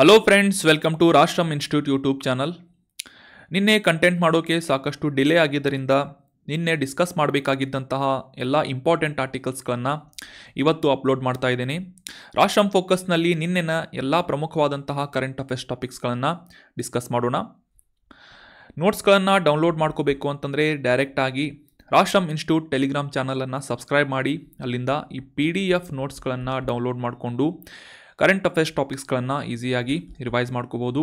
hello friends welcome to Rashtram institute YouTube channel ನಿನ್ನೆ content ಮಾಡೋಕ್ಕೆ ಸಾಕಷ್ಟು ಡಿಲೇ ಆಗಿದ್ದರಿಂದ ನಿನ್ನೆ ಡಿಸ್ಕಸ್ ಮಾಡಬೇಕಾಗಿದ್ದಂತಹ ಎಲ್ಲ ಇಂಪಾರ್ಟೆಂಟ್ ಆರ್ಟಿಕಲ್ಸ್ಗಳನ್ನು ಇವತ್ತು ಅಪ್ಲೋಡ್ ಮಾಡ್ತಾ ಇದ್ದೀನಿ ರಾಶ್ರಮ್ ಫೋಕಸ್ನಲ್ಲಿ ನಿನ್ನೆನ ಎಲ್ಲ ಪ್ರಮುಖವಾದಂತಹ ಕರೆಂಟ್ ಅಫೇರ್ಸ್ ಟಾಪಿಕ್ಸ್ಗಳನ್ನು ಡಿಸ್ಕಸ್ ಮಾಡೋಣ ನೋಟ್ಸ್ಗಳನ್ನು ಡೌನ್ಲೋಡ್ ಮಾಡ್ಕೋಬೇಕು ಅಂತಂದರೆ ಡೈರೆಕ್ಟಾಗಿ ರಾಶ್ರಮ್ ಇನ್ಸ್ಟಿಟ್ಯೂಟ್ ಟೆಲಿಗ್ರಾಮ್ ಚಾನಲನ್ನು ಸಬ್ಸ್ಕ್ರೈಬ್ ಮಾಡಿ ಅಲ್ಲಿಂದ ಈ ಪಿ ಡಿ ಎಫ್ ನೋಟ್ಸ್ಗಳನ್ನು ಡೌನ್ಲೋಡ್ ಮಾಡಿಕೊಂಡು ಕರೆಂಟ್ ಅಫೇರ್ಸ್ ಟಾಪಿಕ್ಸ್ಗಳನ್ನು ಈಸಿಯಾಗಿ ರಿವೈಸ್ ಮಾಡ್ಕೋಬೋದು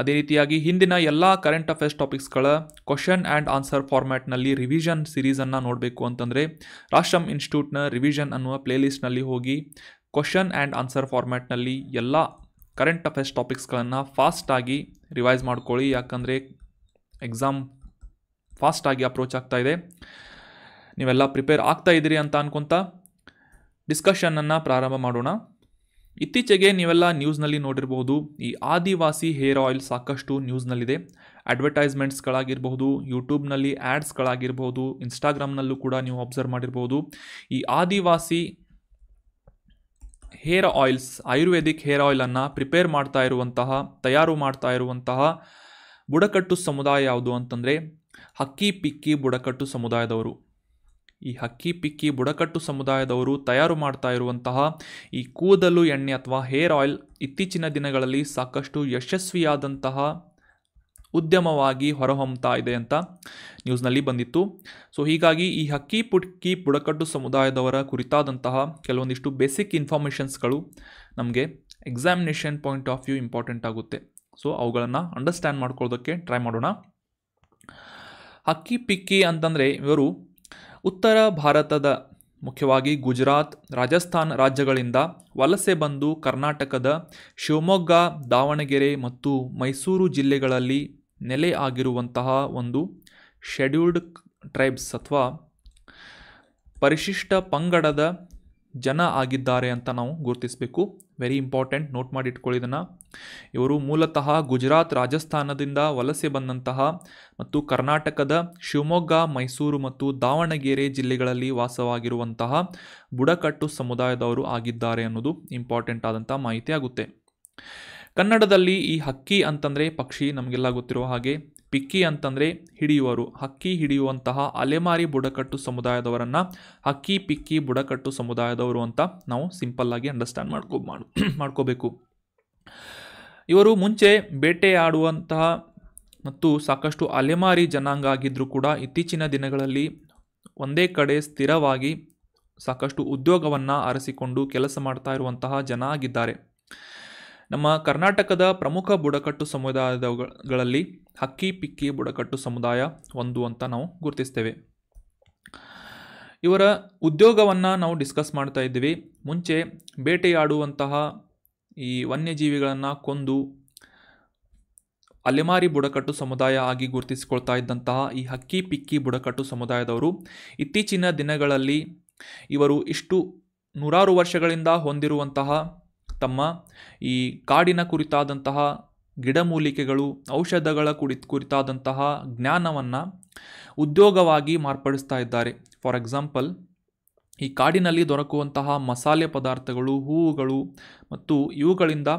ಅದೇ ರೀತಿಯಾಗಿ ಹಿಂದಿನ ಎಲ್ಲ ಕರೆಂಟ್ ಅಫೇರ್ಸ್ ಟಾಪಿಕ್ಸ್ಗಳ ಕ್ವಶನ್ ಆ್ಯಂಡ್ ಆನ್ಸರ್ ಫಾರ್ಮ್ಯಾಟ್ನಲ್ಲಿ ರಿವಿಷನ್ ಸಿರೀಸನ್ನು ನೋಡಬೇಕು ಅಂತಂದರೆ ರಾಷ್ಟ್ರಮ್ ಇನ್ಸ್ಟಿಟ್ಯೂಟ್ನ ರಿವಿಷನ್ ಅನ್ನುವ ಪ್ಲೇಲಿಸ್ಟ್ನಲ್ಲಿ ಹೋಗಿ ಕ್ವಶನ್ ಆ್ಯಂಡ್ ಆನ್ಸರ್ ಫಾರ್ಮ್ಯಾಟ್ನಲ್ಲಿ ಎಲ್ಲ ಕರೆಂಟ್ ಅಫೇರ್ಸ್ ಟಾಪಿಕ್ಸ್ಗಳನ್ನು ಫಾಸ್ಟಾಗಿ ರಿವೈಸ್ ಮಾಡ್ಕೊಳ್ಳಿ ಯಾಕಂದರೆ ಎಕ್ಸಾಮ್ ಫಾಸ್ಟಾಗಿ ಅಪ್ರೋಚ್ ಆಗ್ತಾ ಇದೆ ನೀವೆಲ್ಲ ಪ್ರಿಪೇರ್ ಆಗ್ತಾ ಇದ್ದೀರಿ ಅಂತ ಅನ್ಕೊತ ಡಿಸ್ಕಷನನ್ನು ಪ್ರಾರಂಭ ಮಾಡೋಣ ಇತ್ತೀಚೆಗೆ ನೀವೆಲ್ಲ ನ್ಯೂಸ್ನಲ್ಲಿ ನೋಡಿರಬಹುದು ಈ ಆದಿವಾಸಿ ಹೇರ್ ಆಯಿಲ್ ಸಾಕಷ್ಟು ನ್ಯೂಸ್ನಲ್ಲಿದೆ ಅಡ್ವರ್ಟೈಸ್ಮೆಂಟ್ಸ್ಗಳಾಗಿರಬಹುದು ಯೂಟ್ಯೂಬ್ನಲ್ಲಿ ಆ್ಯಡ್ಸ್ಗಳಾಗಿರ್ಬೋದು ಇನ್ಸ್ಟಾಗ್ರಾಮ್ನಲ್ಲೂ ಕೂಡ ನೀವು ಅಬ್ಸರ್ವ್ ಮಾಡಿರ್ಬೋದು ಈ ಆದಿವಾಸಿ ಹೇರ್ ಆಯಿಲ್ಸ್ ಆಯುರ್ವೇದಿಕ್ ಹೇರ್ ಆಯಿಲನ್ನು ಪ್ರಿಪೇರ್ ಮಾಡ್ತಾ ಇರುವಂತಹ ತಯಾರು ಮಾಡ್ತಾ ಇರುವಂತಹ ಬುಡಕಟ್ಟು ಸಮುದಾಯ ಯಾವುದು ಅಂತಂದರೆ ಹಕ್ಕಿ ಪಿಕ್ಕಿ ಬುಡಕಟ್ಟು ಸಮುದಾಯದವರು ಈ ಹಕ್ಕಿ ಪಿಕ್ಕಿ ಬುಡಕಟ್ಟು ಸಮುದಾಯದವರು ತಯಾರು ಮಾಡ್ತಾ ಇರುವಂತಹ ಈ ಕೂದಲು ಎಣ್ಣೆ ಅಥವಾ ಹೇರ್ ಆಯಿಲ್ ಇತ್ತೀಚಿನ ದಿನಗಳಲ್ಲಿ ಸಾಕಷ್ಟು ಯಶಸ್ವಿಯಾದಂತಹ ಉದ್ಯಮವಾಗಿ ಹೊರಹೊಮ್ಮತಾ ಇದೆ ಅಂತ ನ್ಯೂಸ್ನಲ್ಲಿ ಬಂದಿತ್ತು ಸೊ ಹೀಗಾಗಿ ಈ ಹಕ್ಕಿ ಪುಟ್ಕಿ ಬುಡಕಟ್ಟು ಸಮುದಾಯದವರ ಕುರಿತಾದಂತಹ ಕೆಲವೊಂದಿಷ್ಟು ಬೇಸಿಕ್ ಇನ್ಫಾರ್ಮೇಷನ್ಸ್ಗಳು ನಮಗೆ examination point of view important ಆಗುತ್ತೆ ಸೊ ಅವುಗಳನ್ನು ಅಂಡರ್ಸ್ಟ್ಯಾಂಡ್ ಮಾಡ್ಕೊಳ್ಳೋದಕ್ಕೆ ಟ್ರೈ ಮಾಡೋಣ ಹಕ್ಕಿ ಪಿಕ್ಕಿ ಅಂತಂದರೆ ಇವರು ಉತ್ತರ ಭಾರತದ ಮುಖ್ಯವಾಗಿ ಗುಜರಾತ್ ರಾಜಸ್ಥಾನ್ ರಾಜ್ಯಗಳಿಂದ ವಲಸೆ ಬಂದು ಕರ್ನಾಟಕದ ಶಿವಮೊಗ್ಗ ದಾವಣಗೆರೆ ಮತ್ತು ಮೈಸೂರು ಜಿಲ್ಲೆಗಳಲ್ಲಿ ನೆಲೆ ಆಗಿರುವಂತಹ ಒಂದು ಶೆಡ್ಯೂಲ್ಡ್ ಟ್ರೈಬ್ಸ್ ಅಥವಾ ಪರಿಶಿಷ್ಟ ಪಂಗಡದ ಜನ ಆಗಿದ್ದಾರೆ ಅಂತ ನಾವು ಗುರುತಿಸಬೇಕು ವೆರಿ ಇಂಪಾರ್ಟೆಂಟ್ ನೋಟ್ ಮಾಡಿ ಇಟ್ಕೊಳ್ಳಿ ಇದನ್ನು ಇವರು ಮೂಲತಃ ಗುಜರಾತ್ ರಾಜಸ್ಥಾನದಿಂದ ವಲಸೆ ಬಂದಂತಹ ಮತ್ತು ಕರ್ನಾಟಕದ ಶಿವಮೊಗ್ಗ ಮೈಸೂರು ಮತ್ತು ದಾವಣಗೆರೆ ಜಿಲ್ಲೆಗಳಲ್ಲಿ ವಾಸವಾಗಿರುವಂತಹ ಬುಡಕಟ್ಟು ಸಮುದಾಯದವರು ಆಗಿದ್ದಾರೆ ಅನ್ನೋದು ಇಂಪಾರ್ಟೆಂಟ್ ಆದಂಥ ಮಾಹಿತಿ ಆಗುತ್ತೆ ಕನ್ನಡದಲ್ಲಿ ಈ ಹಕ್ಕಿ ಅಂತಂದರೆ ಪಕ್ಷಿ ನಮಗೆಲ್ಲ ಗೊತ್ತಿರುವ ಹಾಗೆ ಪಿಕ್ಕಿ ಅಂತಂದರೆ ಹಿಡಿಯುವರು ಹಕ್ಕಿ ಹಿಡಿಯುವಂತಹ ಅಲೆಮಾರಿ ಬುಡಕಟ್ಟು ಸಮುದಾಯದವರನ್ನು ಹಕ್ಕಿ ಪಿಕ್ಕಿ ಬುಡಕಟ್ಟು ಸಮುದಾಯದವರು ಅಂತ ನಾವು ಸಿಂಪಲ್ಲಾಗಿ ಅಂಡರ್ಸ್ಟ್ಯಾಂಡ್ ಮಾಡ್ಕೋ ಮಾಡು ಮಾಡ್ಕೋಬೇಕು ಇವರು ಮುಂಚೆ ಬೇಟೆಯಾಡುವಂತಹ ಮತ್ತು ಸಾಕಷ್ಟು ಅಲೆಮಾರಿ ಜನಾಂಗ ಆಗಿದ್ದರೂ ಕೂಡ ಇತ್ತೀಚಿನ ದಿನಗಳಲ್ಲಿ ಒಂದೇ ಕಡೆ ಸ್ಥಿರವಾಗಿ ಸಾಕಷ್ಟು ಉದ್ಯೋಗವನ್ನು ಅರಸಿಕೊಂಡು ಕೆಲಸ ಮಾಡ್ತಾ ಇರುವಂತಹ ಜನ ಆಗಿದ್ದಾರೆ ನಮ್ಮ ಕರ್ನಾಟಕದ ಪ್ರಮುಖ ಬುಡಕಟ್ಟು ಸಮುದಾಯದಗಳಲ್ಲಿ ಹಕ್ಕಿ ಪಿಕ್ಕಿ ಬುಡಕಟ್ಟು ಸಮುದಾಯ ಒಂದು ಅಂತ ನಾವು ಗುರುತಿಸ್ತೇವೆ ಇವರ ಉದ್ಯೋಗವನ್ನು ನಾವು ಡಿಸ್ಕಸ್ ಮಾಡ್ತಾ ಇದ್ದೀವಿ ಮುಂಚೆ ಬೇಟೆಯಾಡುವಂತಹ ಈ ವನ್ಯಜೀವಿಗಳನ್ನು ಕೊಂದು ಅಲೆಮಾರಿ ಬುಡಕಟ್ಟು ಸಮುದಾಯ ಆಗಿ ಗುರುತಿಸಿಕೊಳ್ತಾ ಇದ್ದಂತಹ ಈ ಹಕ್ಕಿ ಪಿಕ್ಕಿ ಬುಡಕಟ್ಟು ಸಮುದಾಯದವರು ಇತ್ತೀಚಿನ ದಿನಗಳಲ್ಲಿ ಇವರು ಇಷ್ಟು ನೂರಾರು ವರ್ಷಗಳಿಂದ ಹೊಂದಿರುವಂತಹ ತಮ್ಮ ಈ ಕಾಡಿನ ಕುರಿತಾದಂತಹ ಗಿಡಮೂಲಿಕೆಗಳು ಔಷಧಗಳ ಕುರಿ ಕುರಿತಾದಂತಹ ಜ್ಞಾನವನ್ನು ಉದ್ಯೋಗವಾಗಿ ಮಾರ್ಪಡಿಸ್ತಾ ಇದ್ದಾರೆ ಫಾರ್ ಎಕ್ಸಾಂಪಲ್ ಈ ಕಾಡಿನಲ್ಲಿ ದೊರಕುವಂತಹ ಮಸಾಲೆ ಪದಾರ್ಥಗಳು ಹೂವುಗಳು ಮತ್ತು ಇವುಗಳಿಂದ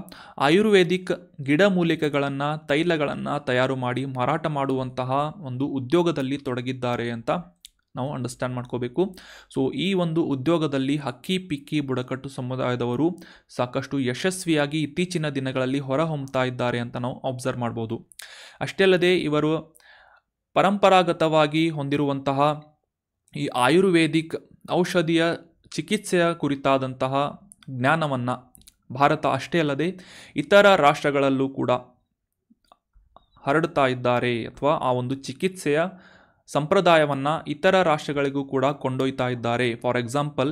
ಆಯುರ್ವೇದಿಕ್ ಗಿಡಮೂಲಿಕೆಗಳನ್ನು ತೈಲಗಳನ್ನು ತಯಾರು ಮಾಡಿ ಮಾರಾಟ ಮಾಡುವಂತಹ ಒಂದು ಉದ್ಯೋಗದಲ್ಲಿ ತೊಡಗಿದ್ದಾರೆ ಅಂತ ನಾವು ಅಂಡರ್ಸ್ಟ್ಯಾಂಡ್ ಮಾಡ್ಕೋಬೇಕು ಸೊ ಈ ಒಂದು ಉದ್ಯೋಗದಲ್ಲಿ ಹಕ್ಕಿ ಪಿಕ್ಕಿ ಬುಡಕಟ್ಟು ಸಮುದಾಯದವರು ಸಾಕಷ್ಟು ಯಶಸ್ವಿಯಾಗಿ ಇತ್ತೀಚಿನ ದಿನಗಳಲ್ಲಿ ಹೊರಹೊಮ್ಮತಾ ಇದ್ದಾರೆ ಅಂತ ನಾವು ಅಬ್ಸರ್ವ್ ಮಾಡ್ಬೋದು ಅಷ್ಟೇ ಅಲ್ಲದೆ ಇವರು ಪರಂಪರಾಗತವಾಗಿ ಹೊಂದಿರುವಂತಹ ಈ ಆಯುರ್ವೇದಿಕ್ ಔಷಧಿಯ ಚಿಕಿತ್ಸೆಯ ಕುರಿತಾದಂತಹ ಜ್ಞಾನವನ್ನು ಭಾರತ ಅಷ್ಟೇ ಅಲ್ಲದೆ ಇತರ ರಾಷ್ಟ್ರಗಳಲ್ಲೂ ಕೂಡ ಹರಡ್ತಾ ಇದ್ದಾರೆ ಅಥವಾ ಆ ಒಂದು ಚಿಕಿತ್ಸೆಯ ಸಂಪ್ರದಾಯವನ್ನು ಇತರ ರಾಷ್ಟ್ರಗಳಿಗೂ ಕೂಡ ಕೊಂಡೊಯ್ತಾ ಇದ್ದಾರೆ ಫಾರ್ ಎಕ್ಸಾಂಪಲ್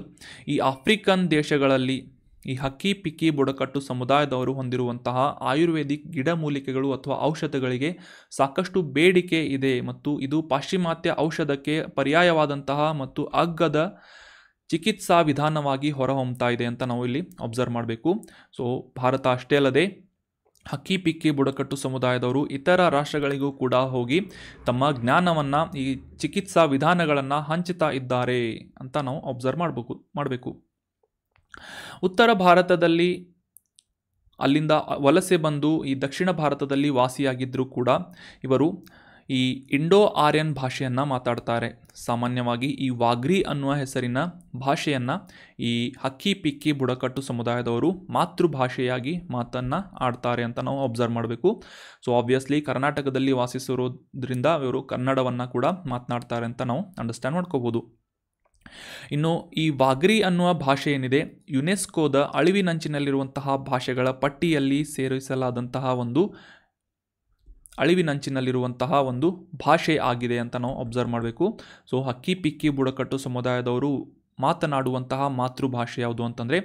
ಈ ಆಫ್ರಿಕನ್ ದೇಶಗಳಲ್ಲಿ ಈ ಹಕ್ಕಿ ಪಿಕ್ಕಿ ಬುಡಕಟ್ಟು ಸಮುದಾಯದವರು ಹೊಂದಿರುವಂತಹ ಆಯುರ್ವೇದಿಕ್ ಗಿಡಮೂಲಿಕೆಗಳು ಅಥವಾ ಔಷಧಗಳಿಗೆ ಸಾಕಷ್ಟು ಬೇಡಿಕೆ ಇದೆ ಮತ್ತು ಇದು ಪಾಶ್ಚಿಮಾತ್ಯ ಔಷಧಕ್ಕೆ ಪರ್ಯಾಯವಾದಂತಹ ಮತ್ತು ಅಗ್ಗದ ಚಿಕಿತ್ಸಾ ವಿಧಾನವಾಗಿ ಹೊರಹೊಮ್ಮತಾ ಇದೆ ಅಂತ ನಾವು ಇಲ್ಲಿ ಅಬ್ಸರ್ವ್ ಮಾಡಬೇಕು ಸೊ ಭಾರತ ಅಷ್ಟೇ ಅಲ್ಲದೆ ಹಕ್ಕಿ ಪಿಕ್ಕಿ ಬುಡಕಟ್ಟು ಸಮುದಾಯದವರು ಇತರ ರಾಷ್ಟ್ರಗಳಿಗೂ ಕೂಡ ಹೋಗಿ ತಮ್ಮ ಜ್ಞಾನವನ್ನು ಈ ಚಿಕಿತ್ಸಾ ವಿಧಾನಗಳನ್ನು ಹಂಚುತ್ತಾ ಇದ್ದಾರೆ ಅಂತ ನಾವು ಅಬ್ಸರ್ವ್ ಮಾಡಬೇಕು ಮಾಡಬೇಕು ಉತ್ತರ ಭಾರತದಲ್ಲಿ ಅಲ್ಲಿಂದ ವಲಸೆ ಬಂದು ಈ ದಕ್ಷಿಣ ಭಾರತದಲ್ಲಿ ವಾಸಿಯಾಗಿದ್ದರೂ ಕೂಡ ಇವರು ಈ ಇಂಡೋ ಆರ್ಯನ್ ಭಾಷೆಯನ್ನು ಮಾತಾಡ್ತಾರೆ ಸಾಮಾನ್ಯವಾಗಿ ಈ ವಾಗ್ರಿ ಅನ್ನುವ ಹೆಸರಿನ ಭಾಷೆಯನ್ನು ಈ ಹಕ್ಕಿ ಪಿಕ್ಕಿ ಬುಡಕಟ್ಟು ಸಮುದಾಯದವರು ಮಾತೃಭಾಷೆಯಾಗಿ ಮಾತನ್ನು ಆಡ್ತಾರೆ ಅಂತ ನಾವು ಅಬ್ಸರ್ವ್ ಮಾಡಬೇಕು ಸೊ ಆಬ್ವಿಯಸ್ಲಿ ಕರ್ನಾಟಕದಲ್ಲಿ ವಾಸಿಸಿರೋದ್ರಿಂದ ಇವರು ಕನ್ನಡವನ್ನು ಕೂಡ ಮಾತನಾಡ್ತಾರೆ ಅಂತ ನಾವು ಅಂಡರ್ಸ್ಟ್ಯಾಂಡ್ ಮಾಡ್ಕೋಬೋದು ಇನ್ನು ಈ ವಾಗ್ರಿ ಅನ್ನುವ ಭಾಷೆ ಏನಿದೆ ಯುನೆಸ್ಕೋದ ಅಳಿವಿನಂಚಿನಲ್ಲಿರುವಂತಹ ಭಾಷೆಗಳ ಪಟ್ಟಿಯಲ್ಲಿ ಸೇರಿಸಲಾದಂತಹ ಒಂದು ಅಳಿವಿನಂಚಿನಲ್ಲಿರುವಂತಹ ಒಂದು ಭಾಷೆ ಆಗಿದೆ ಅಂತ ನಾವು ಅಬ್ಸರ್ವ್ ಮಾಡಬೇಕು ಸೊ ಹಕ್ಕಿ ಪಿಕ್ಕಿ ಬುಡಕಟ್ಟು ಸಮುದಾಯದವರು ಮಾತನಾಡುವಂತಹ ಮಾತೃಭಾಷೆ ಯಾವುದು ಅಂತಂದರೆ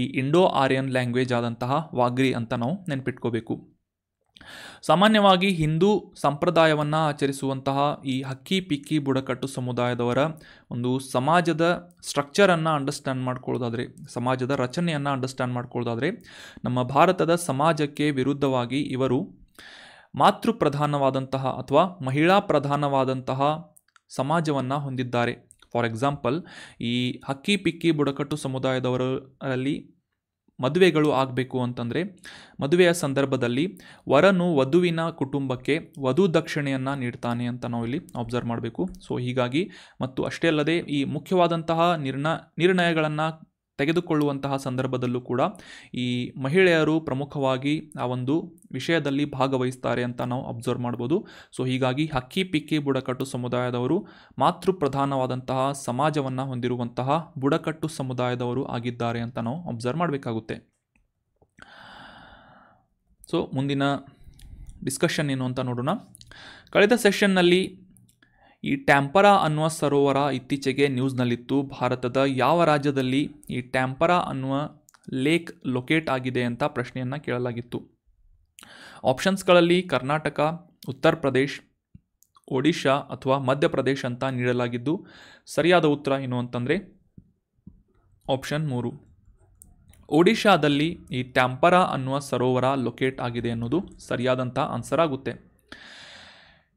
ಈ ಇಂಡೋ ಆರ್ಯನ್ ಲ್ಯಾಂಗ್ವೇಜ್ ಆದಂತಹ ವಾಗ್ರಿ ಅಂತ ನಾವು ನೆನಪಿಟ್ಕೋಬೇಕು ಸಾಮಾನ್ಯವಾಗಿ ಹಿಂದೂ ಸಂಪ್ರದಾಯವನ್ನು ಆಚರಿಸುವಂತಹ ಈ ಹಕ್ಕಿ ಪಿಕ್ಕಿ ಬುಡಕಟ್ಟು ಸಮುದಾಯದವರ ಒಂದು ಸಮಾಜದ ಸ್ಟ್ರಕ್ಚರನ್ನು ಅಂಡರ್ಸ್ಟ್ಯಾಂಡ್ ಮಾಡ್ಕೊಳ್ಳೋದಾದರೆ ಸಮಾಜದ ರಚನೆಯನ್ನು ಅಂಡರ್ಸ್ಟ್ಯಾಂಡ್ ಮಾಡ್ಕೊಳ್ಳೋದಾದರೆ ನಮ್ಮ ಭಾರತದ ಸಮಾಜಕ್ಕೆ ವಿರುದ್ಧವಾಗಿ ಇವರು ಮಾತೃ ಪ್ರಧಾನವಾದಂತಹ ಅಥವಾ ಮಹಿಳಾ ಪ್ರಧಾನವಾದಂತಹ ಸಮಾಜವನ್ನು ಹೊಂದಿದ್ದಾರೆ ಫಾರ್ ಎಕ್ಸಾಂಪಲ್ ಈ ಹಕ್ಕಿ ಪಿಕ್ಕಿ ಬುಡಕಟ್ಟು ಸಮುದಾಯದವರಲ್ಲಿ ಮದುವೆಗಳು ಆಗಬೇಕು ಅಂತಂದರೆ ಮದುವೆಯ ಸಂದರ್ಭದಲ್ಲಿ ವರನು ವಧುವಿನ ಕುಟುಂಬಕ್ಕೆ ವಧು ದಕ್ಷಿಣೆಯನ್ನು ನೀಡ್ತಾನೆ ಅಂತ ನಾವು ಇಲ್ಲಿ ಅಬ್ಸರ್ವ್ ಮಾಡಬೇಕು ಸೊ ಹೀಗಾಗಿ ಮತ್ತು ಅಷ್ಟೇ ಅಲ್ಲದೆ ಈ ಮುಖ್ಯವಾದಂತಹ ನಿರ್ಣ ನಿರ್ಣಯಗಳನ್ನು ತೆಗೆದುಕೊಳ್ಳುವಂತಹ ಸಂದರ್ಭದಲ್ಲೂ ಕೂಡ ಈ ಮಹಿಳೆಯರು ಪ್ರಮುಖವಾಗಿ ಆ ಒಂದು ವಿಷಯದಲ್ಲಿ ಭಾಗವಹಿಸ್ತಾರೆ ಅಂತ ನಾವು ಅಬ್ಸರ್ವ್ ಮಾಡ್ಬೋದು ಸೊ ಹೀಗಾಗಿ ಹಕ್ಕಿ ಪಿಕ್ಕಿ ಬುಡಕಟ್ಟು ಸಮುದಾಯದವರು ಮಾತೃ ಪ್ರಧಾನವಾದಂತಹ ಸಮಾಜವನ್ನು ಹೊಂದಿರುವಂತಹ ಬುಡಕಟ್ಟು ಸಮುದಾಯದವರು ಆಗಿದ್ದಾರೆ ಅಂತ ನಾವು ಅಬ್ಸರ್ವ್ ಮಾಡಬೇಕಾಗುತ್ತೆ ಸೊ ಮುಂದಿನ ಡಿಸ್ಕಷನ್ ಏನು ಅಂತ ನೋಡೋಣ ಕಳೆದ ಸೆಷನ್ನಲ್ಲಿ ಈ ಟ್ಯಾಂಪರಾ ಅನ್ನುವ ಸರೋವರ ಇತ್ತೀಚೆಗೆ ನ್ಯೂಸ್ನಲ್ಲಿತ್ತು ಭಾರತದ ಯಾವ ರಾಜ್ಯದಲ್ಲಿ ಈ ಟ್ಯಾಂಪರಾ ಅನ್ನುವ ಲೇಕ್ ಲೊಕೇಟ್ ಆಗಿದೆ ಅಂತ ಪ್ರಶ್ನೆಯನ್ನು ಕೇಳಲಾಗಿತ್ತು ಆಪ್ಷನ್ಸ್ಗಳಲ್ಲಿ ಕರ್ನಾಟಕ ಉತ್ತರ ಪ್ರದೇಶ್ ಒಡಿಶಾ ಅಥವಾ ಮಧ್ಯಪ್ರದೇಶ್ ಅಂತ ನೀಡಲಾಗಿದ್ದು ಸರಿಯಾದ ಉತ್ತರ ಏನು ಅಂತಂದರೆ ಆಪ್ಷನ್ ಮೂರು ಒಡಿಶಾದಲ್ಲಿ ಈ ಟ್ಯಾಂಪರಾ ಅನ್ನುವ ಸರೋವರ ಲೊಕೇಟ್ ಆಗಿದೆ ಅನ್ನೋದು ಸರಿಯಾದಂಥ ಆನ್ಸರ್ ಆಗುತ್ತೆ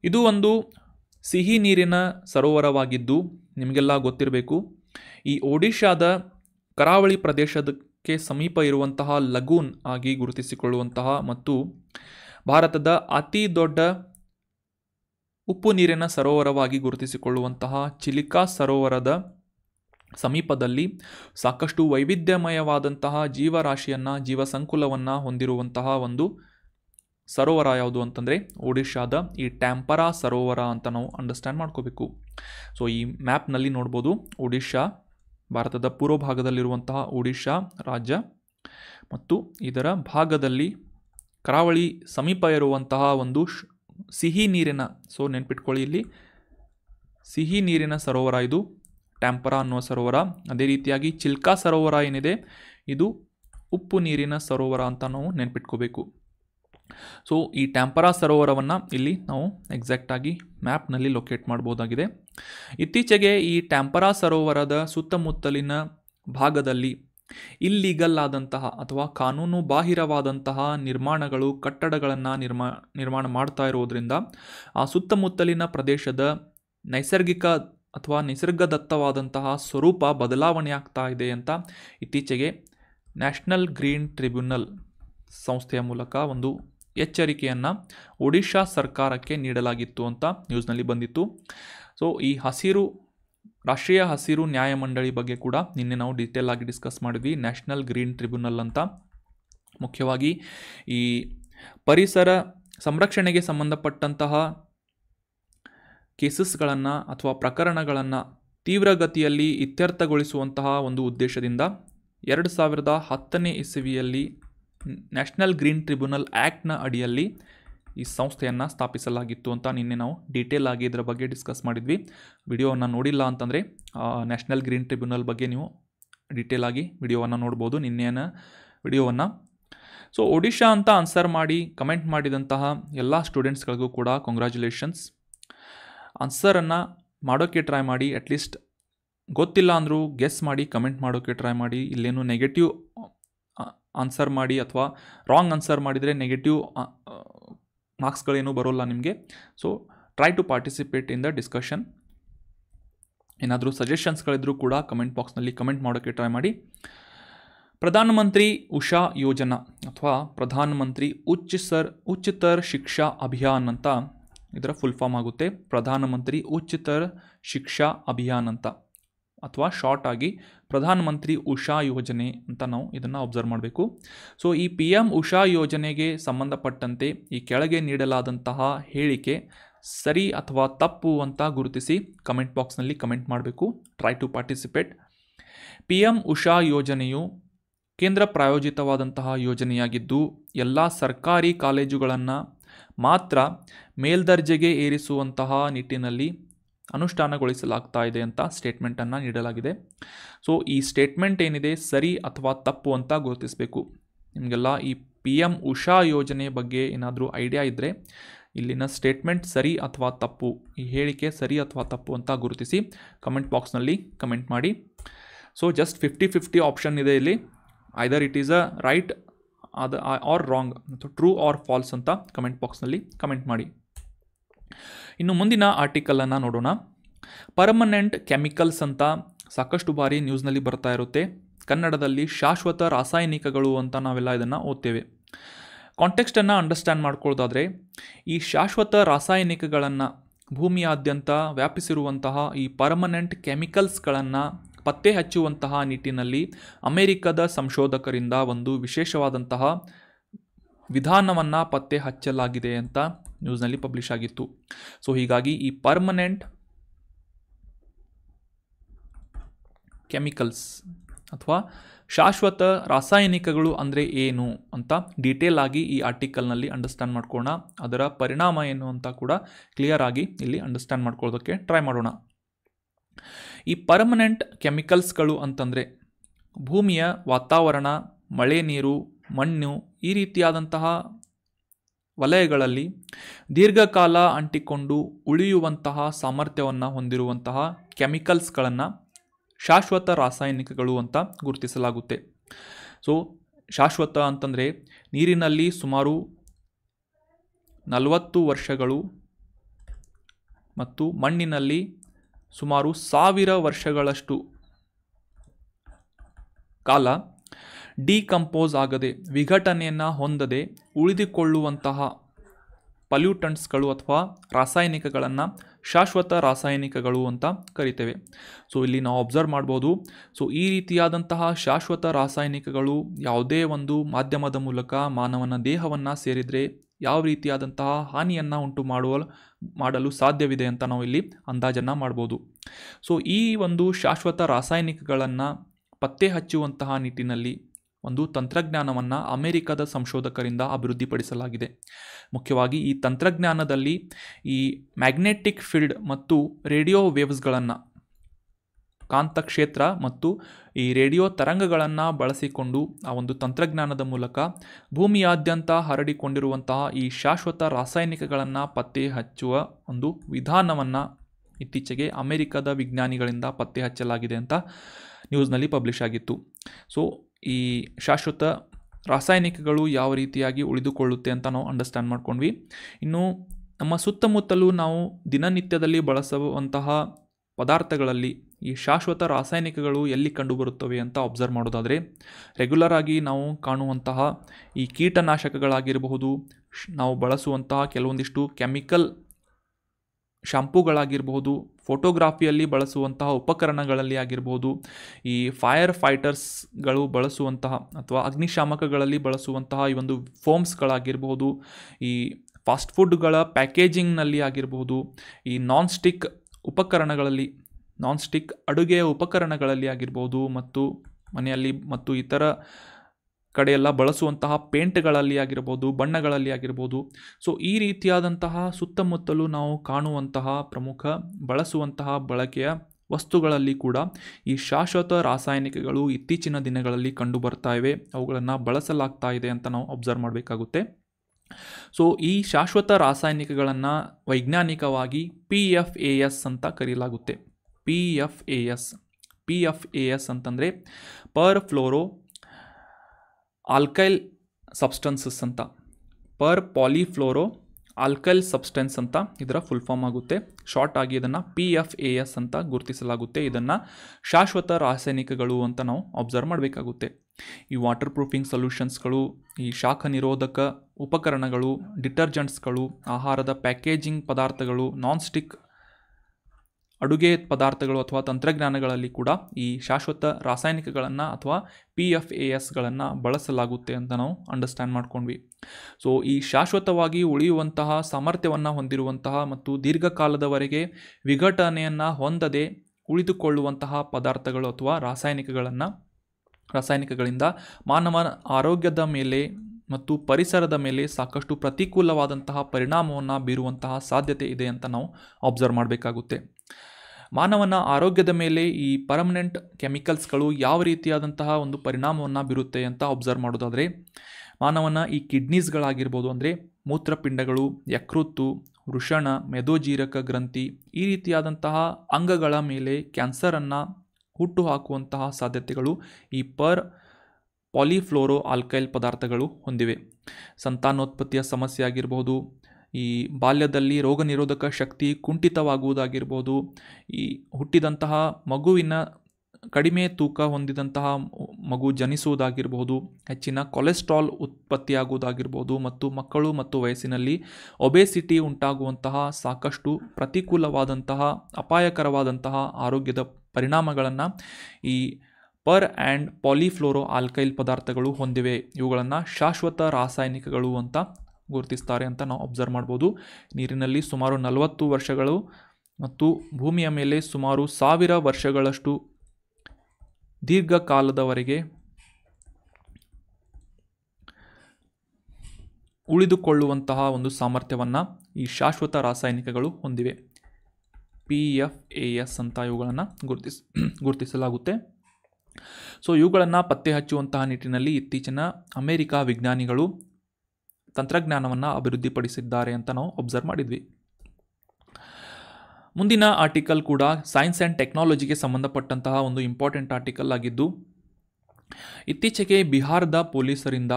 ಇದು ಒಂದು ಸಿಹಿ ನೀರಿನ ಸರೋವರವಾಗಿದ್ದು ನಿಮಗೆಲ್ಲ ಗೊತ್ತಿರಬೇಕು ಈ ಒಡಿಶಾದ ಕರಾವಳಿ ಪ್ರದೇಶದಕ್ಕೆ ಸಮೀಪ ಇರುವಂತಹ ಲಗೂನ್ ಆಗಿ ಗುರುತಿಸಿಕೊಳ್ಳುವಂತಹ ಮತ್ತು ಭಾರತದ ಅತಿ ದೊಡ್ಡ ಉಪ್ಪು ನೀರಿನ ಸರೋವರವಾಗಿ ಗುರುತಿಸಿಕೊಳ್ಳುವಂತಹ ಚಿಲಿಕಾ ಸರೋವರದ ಸಮೀಪದಲ್ಲಿ ಸಾಕಷ್ಟು ವೈವಿಧ್ಯಮಯವಾದಂತಹ ಜೀವರಾಶಿಯನ್ನು ಜೀವಸಂಕುಲವನ್ನು ಹೊಂದಿರುವಂತಹ ಒಂದು ಸರೋವರ ಯಾವುದು ಅಂತಂದರೆ ಒಡಿಶಾದ ಈ ಟ್ಯಾಂಪರಾ ಸರೋವರ ಅಂತ ನಾವು ಅಂಡರ್ಸ್ಟ್ಯಾಂಡ್ ಮಾಡ್ಕೋಬೇಕು ಸೊ ಈ ಮ್ಯಾಪ್ನಲ್ಲಿ ನೋಡ್ಬೋದು ಒಡಿಶಾ ಭಾರತದ ಪೂರ್ವ ಭಾಗದಲ್ಲಿರುವಂತಹ ಒಡಿಶಾ ರಾಜ್ಯ ಮತ್ತು ಇದರ ಭಾಗದಲ್ಲಿ ಕರಾವಳಿ ಸಮೀಪ ಇರುವಂತಹ ಒಂದು ಸಿಹಿ ನೀರಿನ ಸೊ ನೆನ್ಪಿಟ್ಕೊಳ್ಳಿ ಇಲ್ಲಿ ಸಿಹಿ ನೀರಿನ ಸರೋವರ ಇದು ಟ್ಯಾಂಪರಾ ಅನ್ನುವ ಸರೋವರ ಅದೇ ರೀತಿಯಾಗಿ ಚಿಲ್ಕಾ ಸರೋವರ ಏನಿದೆ ಇದು ಉಪ್ಪು ನೀರಿನ ಸರೋವರ ಅಂತ ನಾವು ನೆನ್ಪಿಟ್ಕೋಬೇಕು ಸೊ ಈ ಟ್ಯಾಂಪರಾ ಸರೋವರವನ್ನು ಇಲ್ಲಿ ನಾವು ಎಕ್ಸಾಕ್ಟಾಗಿ ಮ್ಯಾಪ್ನಲ್ಲಿ ಲೊಕೇಟ್ ಮಾಡ್ಬೋದಾಗಿದೆ ಇತ್ತೀಚೆಗೆ ಈ ಟ್ಯಾಂಪರಾ ಸರೋವರದ ಸುತ್ತಮುತ್ತಲಿನ ಭಾಗದಲ್ಲಿ ಇಲ್ಲಿಗಲ್ ಆದಂತಹ ಅಥವಾ ಕಾನೂನು ಬಾಹಿರವಾದಂತಹ ನಿರ್ಮಾಣಗಳು ಕಟ್ಟಡಗಳನ್ನು ನಿರ್ಮಾ ನಿರ್ಮಾಣ ಮಾಡ್ತಾ ಇರೋದ್ರಿಂದ ಆ ಸುತ್ತಮುತ್ತಲಿನ ಪ್ರದೇಶದ ನೈಸರ್ಗಿಕ ಅಥವಾ ನಿಸರ್ಗದತ್ತವಾದಂತಹ ಸ್ವರೂಪ ಬದಲಾವಣೆ ಆಗ್ತಾ ಇದೆ ಅಂತ ಇತ್ತೀಚೆಗೆ ನ್ಯಾಷನಲ್ ಗ್ರೀನ್ ಟ್ರಿಬ್ಯುನಲ್ ಸಂಸ್ಥೆಯ ಮೂಲಕ ಒಂದು ಎಚ್ಚರಿಕೆಯನ್ನು ಒಡಿಶಾ ಸರ್ಕಾರಕ್ಕೆ ನೀಡಲಾಗಿತ್ತು ಅಂತ ನ್ಯೂಸ್ನಲ್ಲಿ ಬಂದಿತ್ತು ಸೊ ಈ ಹಸಿರು ರಾಷ್ಟ್ರೀಯ ಹಸಿರು ನ್ಯಾಯಮಂಡಳಿ ಬಗ್ಗೆ ಕೂಡ ನಿನ್ನೆ ನಾವು ಡೀಟೇಲ್ ಆಗಿ ಡಿಸ್ಕಸ್ ಮಾಡಿದ್ವಿ ನ್ಯಾಷನಲ್ ಗ್ರೀನ್ ಟ್ರಿಬ್ಯುನಲ್ ಅಂತ ಮುಖ್ಯವಾಗಿ ಈ ಪರಿಸರ ಸಂರಕ್ಷಣೆಗೆ ಸಂಬಂಧಪಟ್ಟಂತಹ ಕೇಸಸ್ಗಳನ್ನು ಅಥವಾ ಪ್ರಕರಣಗಳನ್ನು ತೀವ್ರಗತಿಯಲ್ಲಿ ಇತ್ಯರ್ಥಗೊಳಿಸುವಂತಹ ಒಂದು ಉದ್ದೇಶದಿಂದ ಎರಡು ಸಾವಿರದ ಹತ್ತನೇ ಇಸವಿಯಲ್ಲಿ ನ್ಯಾಷನಲ್ ಗ್ರೀನ್ ಟ್ರಿಬ್ಯುನಲ್ ಆ್ಯಕ್ಟ್ನ ಅಡಿಯಲ್ಲಿ ಈ ಸಂಸ್ಥೆಯನ್ನು ಸ್ಥಾಪಿಸಲಾಗಿತ್ತು ಅಂತ ನಿನ್ನೆ ನಾವು ಡೀಟೇಲ್ ಆಗಿ ಇದರ ಬಗ್ಗೆ ಡಿಸ್ಕಸ್ ಮಾಡಿದ್ವಿ ವಿಡಿಯೋವನ್ನು ನೋಡಿಲ್ಲ ಅಂತಂದರೆ ನ್ಯಾಷನಲ್ ಗ್ರೀನ್ ಟ್ರಿಬ್ಯುನಲ್ ಬಗ್ಗೆ ನೀವು ಡೀಟೇಲ್ ಆಗಿ ವಿಡಿಯೋವನ್ನು ನೋಡ್ಬೋದು ನಿನ್ನೆನ ವಿಡಿಯೋವನ್ನು ಸೊ ಒಡಿಶಾ ಅಂತ ಆನ್ಸರ್ ಮಾಡಿ ಕಮೆಂಟ್ ಮಾಡಿದಂತಹ ಎಲ್ಲ ಸ್ಟೂಡೆಂಟ್ಸ್ಗಳಿಗೂ ಕೂಡ ಕಂಗ್ರ್ಯಾಚುಲೇಷನ್ಸ್ ಆನ್ಸರನ್ನು ಮಾಡೋಕ್ಕೆ ಟ್ರೈ ಮಾಡಿ ಅಟ್ಲೀಸ್ಟ್ ಗೊತ್ತಿಲ್ಲ ಅಂದರೂ ಗೆಸ್ ಮಾಡಿ ಕಮೆಂಟ್ ಮಾಡೋಕ್ಕೆ ಟ್ರೈ ಮಾಡಿ ಇಲ್ಲೇನು ನೆಗೆಟಿವ್ ಆನ್ಸರ್ ಮಾಡಿ ಅಥವಾ ರಾಂಗ್ ಆನ್ಸರ್ ಮಾಡಿದರೆ ನೆಗೆಟಿವ್ ಮಾರ್ಕ್ಸ್ಗಳೇನೂ ಬರೋಲ್ಲ ನಿಮಗೆ so try to participate in the discussion ಏನಾದರೂ ಸಜೆಷನ್ಸ್ಗಳಿದ್ರೂ ಕೂಡ ಕಮೆಂಟ್ ಬಾಕ್ಸ್ನಲ್ಲಿ ಕಮೆಂಟ್ ಮಾಡೋಕ್ಕೆ ಟ್ರೈ ಮಾಡಿ ಪ್ರಧಾನಮಂತ್ರಿ ಉಷಾ ಯೋಜನಾ ಅಥವಾ ಪ್ರಧಾನಮಂತ್ರಿ ಸರ್ ಉಚಿತರ ಶಿಕ್ಷಾ ಅಭಿಯಾನ್ ಅಂತ ಇದರ ಫುಲ್ ಫಾರ್ಮ್ ಆಗುತ್ತೆ ಪ್ರಧಾನಮಂತ್ರಿ ಉಚ್ಚತರ್ ಶಿಕ್ಷಾ ಅಭಿಯಾನ್ ಅಂತ ಅಥವಾ ಶಾರ್ಟ್ ಆಗಿ ಪ್ರಧಾನಮಂತ್ರಿ ಉಷಾ ಯೋಜನೆ ಅಂತ ನಾವು ಇದನ್ನು ಅಬ್ಸರ್ವ್ ಮಾಡಬೇಕು ಸೊ ಈ ಪಿ ಎಮ್ ಉಷಾ ಯೋಜನೆಗೆ ಸಂಬಂಧಪಟ್ಟಂತೆ ಈ ಕೆಳಗೆ ನೀಡಲಾದಂತಹ ಹೇಳಿಕೆ ಸರಿ ಅಥವಾ ತಪ್ಪು ಅಂತ ಗುರುತಿಸಿ ಕಮೆಂಟ್ ಬಾಕ್ಸ್ನಲ್ಲಿ ಕಮೆಂಟ್ ಮಾಡಬೇಕು try to participate P M Usha ಯೋಜನೆಯು ಕೇಂದ್ರ ಪ್ರಾಯೋಜಿತವಾದಂತಹ ಯೋಜನೆಯಾಗಿದ್ದು ಎಲ್ಲ ಸರ್ಕಾರಿ ಕಾಲೇಜುಗಳನ್ನು ಮಾತ್ರ ಮೇಲ್ದರ್ಜೆಗೆ ಏರಿಸುವಂತಹ ನಿಟ್ಟಿನಲ್ಲಿ ಅನುಷ್ಠಾನಗೊಳಿಸಲಾಗ್ತಾ ಇದೆ ಅಂತ ಸ್ಟೇಟ್ಮೆಂಟನ್ನು ನೀಡಲಾಗಿದೆ ಸೊ ಈ ಸ್ಟೇಟ್ಮೆಂಟ್ ಏನಿದೆ ಸರಿ ಅಥವಾ ತಪ್ಪು ಅಂತ ಗುರುತಿಸಬೇಕು ನಿಮಗೆಲ್ಲ ಈ ಪಿ ಎಮ್ ಉಷಾ ಯೋಜನೆ ಬಗ್ಗೆ ಏನಾದರೂ ಐಡಿಯಾ ಇದ್ದರೆ ಇಲ್ಲಿನ ಸ್ಟೇಟ್ಮೆಂಟ್ ಸರಿ ಅಥವಾ ತಪ್ಪು ಈ ಹೇಳಿಕೆ ಸರಿ ಅಥವಾ ತಪ್ಪು ಅಂತ ಗುರುತಿಸಿ ಕಮೆಂಟ್ ಬಾಕ್ಸ್ನಲ್ಲಿ ಕಮೆಂಟ್ ಮಾಡಿ so just fifty fifty option ಇದೆ ಇಲ್ಲಿ either it is a right ಅದು ಆರ್ ರಾಂಗ್ ಅಥವಾ ಟ್ರೂ ಆರ್ ಫಾಲ್ಸ್ ಅಂತ ಕಮೆಂಟ್ ಬಾಕ್ಸ್ನಲ್ಲಿ ಕಮೆಂಟ್ ಮಾಡಿ ಇನ್ನು ಮುಂದಿನ ಆರ್ಟಿಕಲನ್ನು ನೋಡೋಣ ಪರ್ಮನೆಂಟ್ ಕೆಮಿಕಲ್ಸ್ ಅಂತ ಸಾಕಷ್ಟು ಬಾರಿ ನ್ಯೂಸ್ನಲ್ಲಿ ಬರ್ತಾ ಇರುತ್ತೆ ಕನ್ನಡದಲ್ಲಿ ಶಾಶ್ವತ ರಾಸಾಯನಿಕಗಳು ಅಂತ ನಾವೆಲ್ಲ ಇದನ್ನು ಓದ್ತೇವೆ ಕಾಂಟೆಕ್ಸ್ಟನ್ನು ಅಂಡರ್ಸ್ಟ್ಯಾಂಡ್ ಮಾಡ್ಕೊಳ್ಳೋದಾದರೆ ಈ ಶಾಶ್ವತ ರಾಸಾಯನಿಕಗಳನ್ನು ಭೂಮಿಯಾದ್ಯಂತ ವ್ಯಾಪಿಸಿರುವಂತಹ ಈ ಪರ್ಮನೆಂಟ್ ಕೆಮಿಕಲ್ಸ್ಗಳನ್ನು ಪತ್ತೆ ಹಚ್ಚುವಂತಹ ನಿಟ್ಟಿನಲ್ಲಿ ಅಮೇರಿಕದ ಸಂಶೋಧಕರಿಂದ ಒಂದು ವಿಶೇಷವಾದಂತಹ ವಿಧಾನವನ್ನು ಪತ್ತೆ ಹಚ್ಚಲಾಗಿದೆ ಅಂತ ನ್ಯೂಸ್ನಲ್ಲಿ ಪಬ್ಲಿಷ್ ಆಗಿತ್ತು ಸೊ ಹೀಗಾಗಿ ಈ ಪರ್ಮನೆಂಟ್ ಕೆಮಿಕಲ್ಸ್ ಅಥವಾ ಶಾಶ್ವತ ರಾಸಾಯನಿಕಗಳು ಅಂದರೆ ಏನು ಅಂತ ಡೀಟೇಲ್ ಆಗಿ ಈ ಆರ್ಟಿಕಲ್ನಲ್ಲಿ ಅಂಡರ್ಸ್ಟ್ಯಾಂಡ್ ಮಾಡ್ಕೋಣ ಅದರ ಪರಿಣಾಮ ಏನು ಅಂತ ಕೂಡ ಕ್ಲಿಯರ್ ಆಗಿ ಇಲ್ಲಿ ಅಂಡರ್ಸ್ಟ್ಯಾಂಡ್ ಮಾಡ್ಕೊಳ್ಳೋದಕ್ಕೆ ಟ್ರೈ ಮಾಡೋಣ ಈ ಪರ್ಮನೆಂಟ್ ಕೆಮಿಕಲ್ಸ್ಗಳು ಅಂತಂದರೆ ಭೂಮಿಯ ವಾತಾವರಣ ಮಳೆ ನೀರು ಮಣ್ಣು ಈ ರೀತಿಯಾದಂತಹ ವಲಯಗಳಲ್ಲಿ ದೀರ್ಘಕಾಲ ಅಂಟಿಕೊಂಡು ಉಳಿಯುವಂತಹ ಸಾಮರ್ಥ್ಯವನ್ನು ಹೊಂದಿರುವಂತಹ ಕೆಮಿಕಲ್ಸ್ಗಳನ್ನು ಶಾಶ್ವತ ರಾಸಾಯನಿಕಗಳು ಅಂತ ಗುರುತಿಸಲಾಗುತ್ತೆ ಸೊ ಶಾಶ್ವತ ಅಂತಂದರೆ ನೀರಿನಲ್ಲಿ ಸುಮಾರು ನಲವತ್ತು ವರ್ಷಗಳು ಮತ್ತು ಮಣ್ಣಿನಲ್ಲಿ ಸುಮಾರು ಸಾವಿರ ವರ್ಷಗಳಷ್ಟು ಕಾಲ ಡಿಕಂಪೋಸ್ ಆಗದೆ ವಿಘಟನೆಯನ್ನು ಹೊಂದದೆ ಉಳಿದುಕೊಳ್ಳುವಂತಹ ಪಲ್ಯೂಟಂಟ್ಸ್ಗಳು ಅಥವಾ ರಾಸಾಯನಿಕಗಳನ್ನು ಶಾಶ್ವತ ರಾಸಾಯನಿಕಗಳು ಅಂತ ಕರಿತೇವೆ ಸೊ ಇಲ್ಲಿ ನಾವು ಅಬ್ಸರ್ವ್ ಮಾಡ್ಬೋದು ಸೊ ಈ ರೀತಿಯಾದಂತಹ ಶಾಶ್ವತ ರಾಸಾಯನಿಕಗಳು ಯಾವುದೇ ಒಂದು ಮಾಧ್ಯಮದ ಮೂಲಕ ಮಾನವನ ದೇಹವನ್ನು ಸೇರಿದರೆ ಯಾವ ರೀತಿಯಾದಂತಹ ಹಾನಿಯನ್ನು ಉಂಟು ಮಾಡುವ ಮಾಡಲು ಸಾಧ್ಯವಿದೆ ಅಂತ ನಾವು ಇಲ್ಲಿ ಅಂದಾಜನ್ನು ಮಾಡ್ಬೋದು ಸೊ ಈ ಒಂದು ಶಾಶ್ವತ ರಾಸಾಯನಿಕಗಳನ್ನು ಪತ್ತೆ ಹಚ್ಚುವಂತಹ ನಿಟ್ಟಿನಲ್ಲಿ ಒಂದು ತಂತ್ರಜ್ಞಾನವನ್ನು ಅಮೆರಿಕದ ಸಂಶೋಧಕರಿಂದ ಅಭಿವೃದ್ಧಿಪಡಿಸಲಾಗಿದೆ ಮುಖ್ಯವಾಗಿ ಈ ತಂತ್ರಜ್ಞಾನದಲ್ಲಿ ಈ ಮ್ಯಾಗ್ನೆಟಿಕ್ ಫೀಲ್ಡ್ ಮತ್ತು ರೇಡಿಯೋ ವೇವ್ಸ್ಗಳನ್ನು ಕಾಂತಕ್ಷೇತ್ರ ಮತ್ತು ಈ ರೇಡಿಯೋ ತರಂಗಗಳನ್ನು ಬಳಸಿಕೊಂಡು ಆ ಒಂದು ತಂತ್ರಜ್ಞಾನದ ಮೂಲಕ ಭೂಮಿಯಾದ್ಯಂತ ಹರಡಿಕೊಂಡಿರುವಂತಹ ಈ ಶಾಶ್ವತ ರಾಸಾಯನಿಕಗಳನ್ನು ಪತ್ತೆ ಹಚ್ಚುವ ಒಂದು ವಿಧಾನವನ್ನು ಇತ್ತೀಚೆಗೆ ಅಮೆರಿಕದ ವಿಜ್ಞಾನಿಗಳಿಂದ ಪತ್ತೆ ಹಚ್ಚಲಾಗಿದೆ ಅಂತ ನ್ಯೂಸ್ನಲ್ಲಿ ಪಬ್ಲಿಷ್ ಆಗಿತ್ತು ಸೊ ಈ ಶಾಶ್ವತ ರಾಸಾಯನಿಕಗಳು ಯಾವ ರೀತಿಯಾಗಿ ಉಳಿದುಕೊಳ್ಳುತ್ತೆ ಅಂತ ನಾವು ಅಂಡರ್ಸ್ಟ್ಯಾಂಡ್ ಮಾಡ್ಕೊಂಡ್ವಿ ಇನ್ನು ನಮ್ಮ ಸುತ್ತಮುತ್ತಲೂ ನಾವು ದಿನನಿತ್ಯದಲ್ಲಿ ಬಳಸುವಂತಹ ಪದಾರ್ಥಗಳಲ್ಲಿ ಈ ಶಾಶ್ವತ ರಾಸಾಯನಿಕಗಳು ಎಲ್ಲಿ ಕಂಡುಬರುತ್ತವೆ ಅಂತ ಅಬ್ಸರ್ವ್ ಮಾಡೋದಾದರೆ ರೆಗ್ಯುಲರ್ ಆಗಿ ನಾವು ಕಾಣುವಂತಹ ಈ ಕೀಟನಾಶಕಗಳಾಗಿರಬಹುದು ನಾವು ಬಳಸುವಂತಹ ಕೆಲವೊಂದಿಷ್ಟು ಕೆಮಿಕಲ್ ಶಾಂಪೂಗಳಾಗಿರಬಹುದು ಫೋಟೋಗ್ರಾಫಿಯಲ್ಲಿ ಬಳಸುವಂತಹ ಉಪಕರಣಗಳಲ್ಲಿ ಆಗಿರ್ಬೋದು ಈ ಫೈರ್ ಫೈಟರ್ಸ್ಗಳು ಬಳಸುವಂತಹ ಅಥವಾ ಅಗ್ನಿಶಾಮಕಗಳಲ್ಲಿ ಬಳಸುವಂತಹ ಈ ಒಂದು ಫೋಮ್ಸ್ಗಳಾಗಿರ್ಬೋದು ಈ ಫಾಸ್ಟ್ ಫುಡ್ಗಳ ಪ್ಯಾಕೇಜಿಂಗ್ನಲ್ಲಿ ಆಗಿರ್ಬೋದು ಈ ನಾನ್ ಸ್ಟಿಕ್ ಉಪಕರಣಗಳಲ್ಲಿ ನಾನ್ ಸ್ಟಿಕ್ ಅಡುಗೆಯ ಉಪಕರಣಗಳಲ್ಲಿ ಆಗಿರ್ಬೋದು ಮತ್ತು ಮನೆಯಲ್ಲಿ ಮತ್ತು ಇತರ ಕಡೆಯೆಲ್ಲ ಬಳಸುವಂತಹ ಪೇಂಟ್ಗಳಲ್ಲಿ ಆಗಿರ್ಬೋದು ಬಣ್ಣಗಳಲ್ಲಿ ಆಗಿರ್ಬೋದು ಸೊ ಈ ರೀತಿಯಾದಂತಹ ಸುತ್ತಮುತ್ತಲೂ ನಾವು ಕಾಣುವಂತಹ ಪ್ರಮುಖ ಬಳಸುವಂತಹ ಬಳಕೆಯ ವಸ್ತುಗಳಲ್ಲಿ ಕೂಡ ಈ ಶಾಶ್ವತ ರಾಸಾಯನಿಕಗಳು ಇತ್ತೀಚಿನ ದಿನಗಳಲ್ಲಿ ಕಂಡುಬರ್ತಾ ಇವೆ ಅವುಗಳನ್ನು ಬಳಸಲಾಗ್ತಾ ಇದೆ ಅಂತ ನಾವು ಅಬ್ಸರ್ವ್ ಮಾಡಬೇಕಾಗುತ್ತೆ ಸೊ ಈ ಶಾಶ್ವತ ರಾಸಾಯನಿಕಗಳನ್ನು ವೈಜ್ಞಾನಿಕವಾಗಿ ಪಿ ಎಫ್ ಎ ಎಸ್ ಅಂತ ಕರೆಯಲಾಗುತ್ತೆ P F A S P F A S ಅಂತಂದರೆ ಪರ್ ಫ್ಲೋರೋ ಆಲ್ಕೈಲ್ ಸಬ್ಸ್ಟೆನ್ಸಸ್ ಅಂತ ಪರ್ ಪಾಲಿಫ್ಲೋರೋ ಆಲ್ಕೈಲ್ ಸಬ್ಸ್ಟೆನ್ಸ್ ಅಂತ ಇದರ ಫುಲ್ ಫಾರ್ಮ್ ಆಗುತ್ತೆ ಶಾರ್ಟ್ ಆಗಿ ಇದನ್ನು ಪಿ ಎಫ್ ಎ ಎಸ್ ಅಂತ ಗುರುತಿಸಲಾಗುತ್ತೆ ಇದನ್ನು ಶಾಶ್ವತ ರಾಸಾಯನಿಕಗಳು ಅಂತ ನಾವು ಅಬ್ಸರ್ವ್ ಮಾಡಬೇಕಾಗುತ್ತೆ ಈ ವಾಟರ್ ಪ್ರೂಫಿಂಗ್ ಸೊಲ್ಯೂಷನ್ಸ್ಗಳು ಈ ಶಾಖ ನಿರೋಧಕ ಉಪಕರಣಗಳು ಡಿಟರ್ಜೆಂಟ್ಸ್ಗಳು ಆಹಾರದ ಪ್ಯಾಕೇಜಿಂಗ್ ಪದಾರ್ಥಗಳು ನಾನ್ ಸ್ಟಿಕ್ ಅಡುಗೆ ಪದಾರ್ಥಗಳು ಅಥವಾ ತಂತ್ರಜ್ಞಾನಗಳಲ್ಲಿ ಕೂಡ ಈ ಶಾಶ್ವತ ರಾಸಾಯನಿಕಗಳನ್ನು ಅಥವಾ ಪಿ ಎಫ್ ಎ ಎಸ್ಗಳನ್ನು ಬಳಸಲಾಗುತ್ತೆ ಅಂತ ನಾವು ಅಂಡರ್ಸ್ಟ್ಯಾಂಡ್ ಮಾಡ್ಕೊಂಡ್ವಿ ಸೊ ಈ ಶಾಶ್ವತವಾಗಿ ಉಳಿಯುವಂತಹ ಸಾಮರ್ಥ್ಯವನ್ನು ಹೊಂದಿರುವಂತಹ ಮತ್ತು ದೀರ್ಘಕಾಲದವರೆಗೆ ವಿಘಟನೆಯನ್ನು ಹೊಂದದೆ ಉಳಿದುಕೊಳ್ಳುವಂತಹ ಪದಾರ್ಥಗಳು ಅಥವಾ ರಾಸಾಯನಿಕಗಳನ್ನು ರಾಸಾಯನಿಕಗಳಿಂದ ಮಾನವ ಆರೋಗ್ಯದ ಮೇಲೆ ಮತ್ತು ಪರಿಸರದ ಮೇಲೆ ಸಾಕಷ್ಟು ಪ್ರತಿಕೂಲವಾದಂತಹ ಪರಿಣಾಮವನ್ನು ಬೀರುವಂತಹ ಸಾಧ್ಯತೆ ಇದೆ ಅಂತ ನಾವು ಅಬ್ಸರ್ವ್ ಮಾಡಬೇಕಾಗುತ್ತೆ ಮಾನವನ ಆರೋಗ್ಯದ ಮೇಲೆ ಈ ಪರ್ಮನೆಂಟ್ ಕೆಮಿಕಲ್ಸ್ಗಳು ಯಾವ ರೀತಿಯಾದಂತಹ ಒಂದು ಪರಿಣಾಮವನ್ನು ಬೀರುತ್ತೆ ಅಂತ ಅಬ್ಸರ್ವ್ ಮಾಡೋದಾದರೆ ಮಾನವನ ಈ ಕಿಡ್ನೀಸ್ಗಳಾಗಿರ್ಬೋದು ಅಂದರೆ ಮೂತ್ರಪಿಂಡಗಳು ಯಕೃತ್ತು ವೃಷಣ ಮೆದೋಜೀರಕ ಗ್ರಂಥಿ ಈ ರೀತಿಯಾದಂತಹ ಅಂಗಗಳ ಮೇಲೆ ಕ್ಯಾನ್ಸರನ್ನು ಹುಟ್ಟು ಹಾಕುವಂತಹ ಸಾಧ್ಯತೆಗಳು ಈ ಪರ್ ಪಾಲಿಫ್ಲೋರೋ ಆಲ್ಕೈಲ್ ಪದಾರ್ಥಗಳು ಹೊಂದಿವೆ ಸಂತಾನೋತ್ಪತ್ತಿಯ ಸಮಸ್ಯೆ ಆಗಿರಬಹುದು ಈ ಬಾಲ್ಯದಲ್ಲಿ ರೋಗ ನಿರೋಧಕ ಶಕ್ತಿ ಕುಂಠಿತವಾಗುವುದಾಗಿರ್ಬೋದು ಈ ಹುಟ್ಟಿದಂತಹ ಮಗುವಿನ ಕಡಿಮೆ ತೂಕ ಹೊಂದಿದಂತಹ ಮಗು ಜನಿಸುವುದಾಗಿರ್ಬೋದು ಹೆಚ್ಚಿನ ಕೊಲೆಸ್ಟ್ರಾಲ್ ಉತ್ಪತ್ತಿಯಾಗುವುದಾಗಿರ್ಬೋದು ಮತ್ತು ಮಕ್ಕಳು ಮತ್ತು ವಯಸ್ಸಿನಲ್ಲಿ ಒಬೆಸಿಟಿ ಉಂಟಾಗುವಂತಹ ಸಾಕಷ್ಟು ಪ್ರತಿಕೂಲವಾದಂತಹ ಅಪಾಯಕರವಾದಂತಹ ಆರೋಗ್ಯದ ಪರಿಣಾಮಗಳನ್ನು ಈ ಪರ್ ಆ್ಯಂಡ್ ಪಾಲಿಫ್ಲೋರೋ ಆಲ್ಕೈಲ್ ಪದಾರ್ಥಗಳು ಹೊಂದಿವೆ ಇವುಗಳನ್ನು ಶಾಶ್ವತ ರಾಸಾಯನಿಕಗಳು ಅಂತ ಗುರುತಿಸ್ತಾರೆ ಅಂತ ನಾವು ಅಬ್ಸರ್ವ್ ಮಾಡ್ಬೋದು ನೀರಿನಲ್ಲಿ ಸುಮಾರು ನಲವತ್ತು ವರ್ಷಗಳು ಮತ್ತು ಭೂಮಿಯ ಮೇಲೆ ಸುಮಾರು ಸಾವಿರ ವರ್ಷಗಳಷ್ಟು ದೀರ್ಘಕಾಲದವರೆಗೆ ಉಳಿದುಕೊಳ್ಳುವಂತಹ ಒಂದು ಸಾಮರ್ಥ್ಯವನ್ನು ಈ ಶಾಶ್ವತ ರಾಸಾಯನಿಕಗಳು ಹೊಂದಿವೆ ಪಿ ಎಫ್ ಎ ಎಸ್ ಅಂತ ಇವುಗಳನ್ನು ಗುರುತಿಸ್ ಗುರುತಿಸಲಾಗುತ್ತೆ ಸೊ ಇವುಗಳನ್ನು ಪತ್ತೆ ಹಚ್ಚುವಂತಹ ನಿಟ್ಟಿನಲ್ಲಿ ಇತ್ತೀಚಿನ ಅಮೆರಿಕ ವಿಜ್ಞಾನಿಗಳು ತಂತ್ರಜ್ಞಾನವನ್ನು ಅಭಿವೃದ್ಧಿಪಡಿಸಿದ್ದಾರೆ ಅಂತ ನಾವು ಒಬ್ಸರ್ವ್ ಮಾಡಿದ್ವಿ ಮುಂದಿನ ಆರ್ಟಿಕಲ್ ಕೂಡ ಸೈನ್ಸ್ ಆ್ಯಂಡ್ ಟೆಕ್ನಾಲಜಿಗೆ ಸಂಬಂಧಪಟ್ಟಂತಹ ಒಂದು ಇಂಪಾರ್ಟೆಂಟ್ ಆರ್ಟಿಕಲ್ ಆಗಿದ್ದು ಇತ್ತೀಚೆಗೆ ಬಿಹಾರದ ಪೊಲೀಸರಿಂದ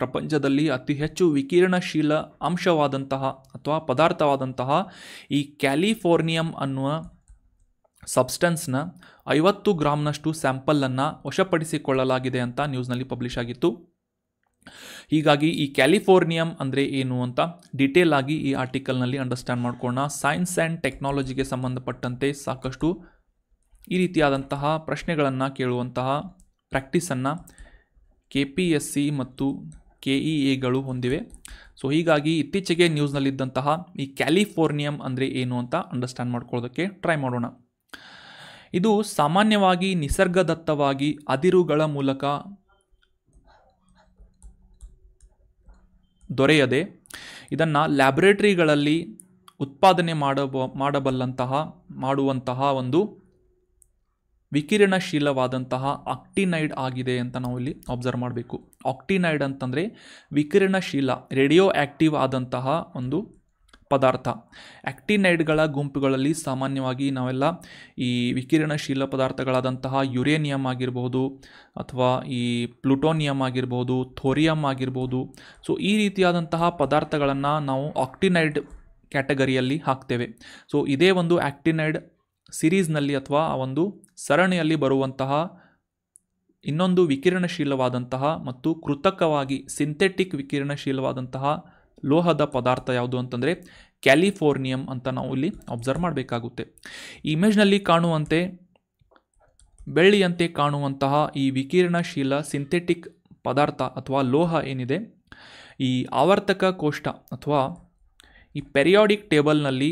ಪ್ರಪಂಚದಲ್ಲಿ ಅತಿ ಹೆಚ್ಚು ವಿಕಿರಣಶೀಲ ಅಂಶವಾದಂತಹ ಅಥವಾ ಪದಾರ್ಥವಾದಂತಹ ಈ ಕ್ಯಾಲಿಫೋರ್ನಿಯಂ ಅನ್ನುವ ಸಬ್ಸ್ಟೆನ್ಸ್ನ ಐವತ್ತು ಗ್ರಾಮ್ನಷ್ಟು ಸ್ಯಾಂಪಲನ್ನು ವಶಪಡಿಸಿಕೊಳ್ಳಲಾಗಿದೆ ಅಂತ ನ್ಯೂಸ್ನಲ್ಲಿ ಪಬ್ಲಿಷ್ ಆಗಿತ್ತು ಹೀಗಾಗಿ ಈ ಕ್ಯಾಲಿಫೋರ್ನಿಯಂ ಅಂದರೆ ಏನು ಅಂತ ಡೀಟೇಲ್ ಆಗಿ ಈ ಆರ್ಟಿಕಲ್ನಲ್ಲಿ ಅಂಡರ್ಸ್ಟ್ಯಾಂಡ್ ಮಾಡ್ಕೊಳ್ಳೋಣ ಸೈನ್ಸ್ ಆ್ಯಂಡ್ ಟೆಕ್ನಾಲಜಿಗೆ ಸಂಬಂಧಪಟ್ಟಂತೆ ಸಾಕಷ್ಟು ಈ ರೀತಿಯಾದಂತಹ ಪ್ರಶ್ನೆಗಳನ್ನು ಕೇಳುವಂತಹ ಪ್ರ್ಯಾಕ್ಟೀಸನ್ನು ಕೆ ಪಿ ಎಸ್ ಸಿ ಮತ್ತು ಕೆ ಇ e ಎಗಳು ಹೊಂದಿವೆ ಸೊ ಹೀಗಾಗಿ ಇತ್ತೀಚೆಗೆ ನ್ಯೂಸ್ನಲ್ಲಿದ್ದಂತಹ ಈ ಕ್ಯಾಲಿಫೋರ್ನಿಯಂ ಅಂದರೆ ಏನು ಅಂತ ಅಂಡರ್ಸ್ಟ್ಯಾಂಡ್ ಮಾಡ್ಕೊಳ್ಳೋದಕ್ಕೆ ಟ್ರೈ ಮಾಡೋಣ ಇದು ಸಾಮಾನ್ಯವಾಗಿ ನಿಸರ್ಗದತ್ತವಾಗಿ ಅದಿರುಗಳ ಮೂಲಕ ದೊರೆಯದೆ ಇದನ್ನು ಲ್ಯಾಬೊರೇಟ್ರಿಗಳಲ್ಲಿ ಉತ್ಪಾದನೆ ಮಾಡಬ ಮಾಡಬಲ್ಲಂತಹ ಮಾಡುವಂತಹ ಒಂದು ವಿಕಿರಣಶೀಲವಾದಂತಹ ಆಕ್ಟಿನೈಡ್ ಆಗಿದೆ ಅಂತ ನಾವು ಇಲ್ಲಿ ಅಬ್ಸರ್ವ್ ಮಾಡಬೇಕು ಆಕ್ಟಿನೈಡ್ ಅಂತಂದರೆ ವಿಕಿರಣಶೀಲ ರೇಡಿಯೋ ಆ್ಯಕ್ಟಿವ್ ಆದಂತಹ ಒಂದು ಪದಾರ್ಥ ಆಕ್ಟಿನೈಡ್ಗಳ ಗುಂಪುಗಳಲ್ಲಿ ಸಾಮಾನ್ಯವಾಗಿ ನಾವೆಲ್ಲ ಈ ವಿಕಿರಣಶೀಲ ಪದಾರ್ಥಗಳಾದಂತಹ ಯುರೇನಿಯಂ ಆಗಿರ್ಬೋದು ಅಥವಾ ಈ ಪ್ಲುಟೋನಿಯಂ ಆಗಿರ್ಬೋದು ಥೋರಿಯಂ ಆಗಿರ್ಬೋದು ಸೊ ಈ ರೀತಿಯಾದಂತಹ ಪದಾರ್ಥಗಳನ್ನು ನಾವು ಆಕ್ಟಿನೈಡ್ ಕ್ಯಾಟಗರಿಯಲ್ಲಿ ಹಾಕ್ತೇವೆ ಸೊ ಇದೇ ಒಂದು ಆಕ್ಟಿನೈಡ್ ಸಿರೀಸ್ನಲ್ಲಿ ಅಥವಾ ಆ ಒಂದು ಸರಣಿಯಲ್ಲಿ ಬರುವಂತಹ ಇನ್ನೊಂದು ವಿಕಿರಣಶೀಲವಾದಂತಹ ಮತ್ತು ಕೃತಕವಾಗಿ ಸಿಂಥೆಟಿಕ್ ವಿಕಿರಣಶೀಲವಾದಂತಹ ಲೋಹದ ಪದಾರ್ಥ ಯಾವುದು ಅಂತಂದರೆ ಕ್ಯಾಲಿಫೋರ್ನಿಯಂ ಅಂತ ನಾವು ಇಲ್ಲಿ ಅಬ್ಸರ್ವ್ ಮಾಡಬೇಕಾಗುತ್ತೆ ಇಮೇಜ್ನಲ್ಲಿ ಕಾಣುವಂತೆ ಬೆಳ್ಳಿಯಂತೆ ಕಾಣುವಂತಹ ಈ ವಿಕಿರಣಶೀಲ ಸಿಂಥೆಟಿಕ್ ಪದಾರ್ಥ ಅಥವಾ ಲೋಹ ಏನಿದೆ ಈ ಆವರ್ತಕ ಕೋಷ್ಟ ಅಥವಾ ಈ ಪೆರಿಯಾಡಿಕ್ ಟೇಬಲ್ನಲ್ಲಿ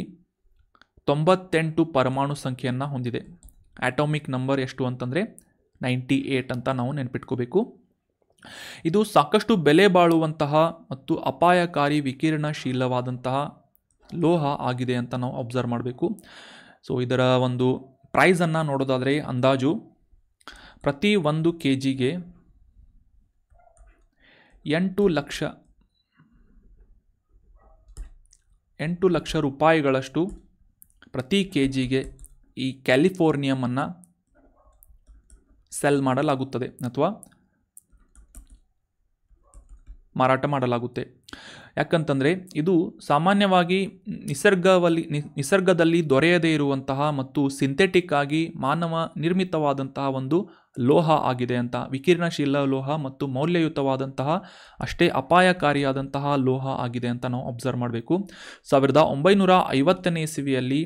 ತೊಂಬತ್ತೆಂಟು ಪರಮಾಣು ಸಂಖ್ಯೆಯನ್ನು ಹೊಂದಿದೆ ಆಟೋಮಿಕ್ ನಂಬರ್ ಎಷ್ಟು ಅಂತಂದರೆ ನೈಂಟಿ ಏಟ್ ಅಂತ ನಾವು ನೆನಪಿಟ್ಕೋಬೇಕು ಇದು ಸಾಕಷ್ಟು ಬೆಲೆ ಬಾಳುವಂತಹ ಮತ್ತು ಅಪಾಯಕಾರಿ ವಿಕಿರಣಶೀಲವಾದಂತಹ ಲೋಹ ಆಗಿದೆ ಅಂತ ನಾವು ಅಬ್ಸರ್ವ್ ಮಾಡಬೇಕು ಸೊ ಇದರ ಒಂದು ಪ್ರೈಸನ್ನು ನೋಡೋದಾದರೆ ಅಂದಾಜು ಪ್ರತಿ ಒಂದು ಕೆ ಜಿಗೆ ಎಂಟು ಲಕ್ಷ ಎಂಟು ಲಕ್ಷ ರೂಪಾಯಿಗಳಷ್ಟು ಪ್ರತಿ ಕೆ ಜಿಗೆ ಈ ಕ್ಯಾಲಿಫೋರ್ನಿಯಮನ್ನು ಸೆಲ್ ಮಾಡಲಾಗುತ್ತದೆ ಅಥವಾ ಮಾರಾಟ ಮಾಡಲಾಗುತ್ತೆ ಯಾಕಂತಂದರೆ ಇದು ಸಾಮಾನ್ಯವಾಗಿ ನಿಸರ್ಗವಲ್ಲಿ ನಿಸರ್ಗದಲ್ಲಿ ದೊರೆಯದೇ ಇರುವಂತಹ ಮತ್ತು ಸಿಂಥೆಟಿಕ್ ಆಗಿ ಮಾನವ ನಿರ್ಮಿತವಾದಂತಹ ಒಂದು ಲೋಹ ಆಗಿದೆ ಅಂತ ವಿಕಿರಣಶೀಲ ಲೋಹ ಮತ್ತು ಮೌಲ್ಯಯುತವಾದಂತಹ ಅಷ್ಟೇ ಅಪಾಯಕಾರಿಯಾದಂತಹ ಲೋಹ ಆಗಿದೆ ಅಂತ ನಾವು ಅಬ್ಸರ್ವ್ ಮಾಡಬೇಕು ಸಾವಿರದ ಒಂಬೈನೂರ ಐವತ್ತನೇ ಇಸವಿಯಲ್ಲಿ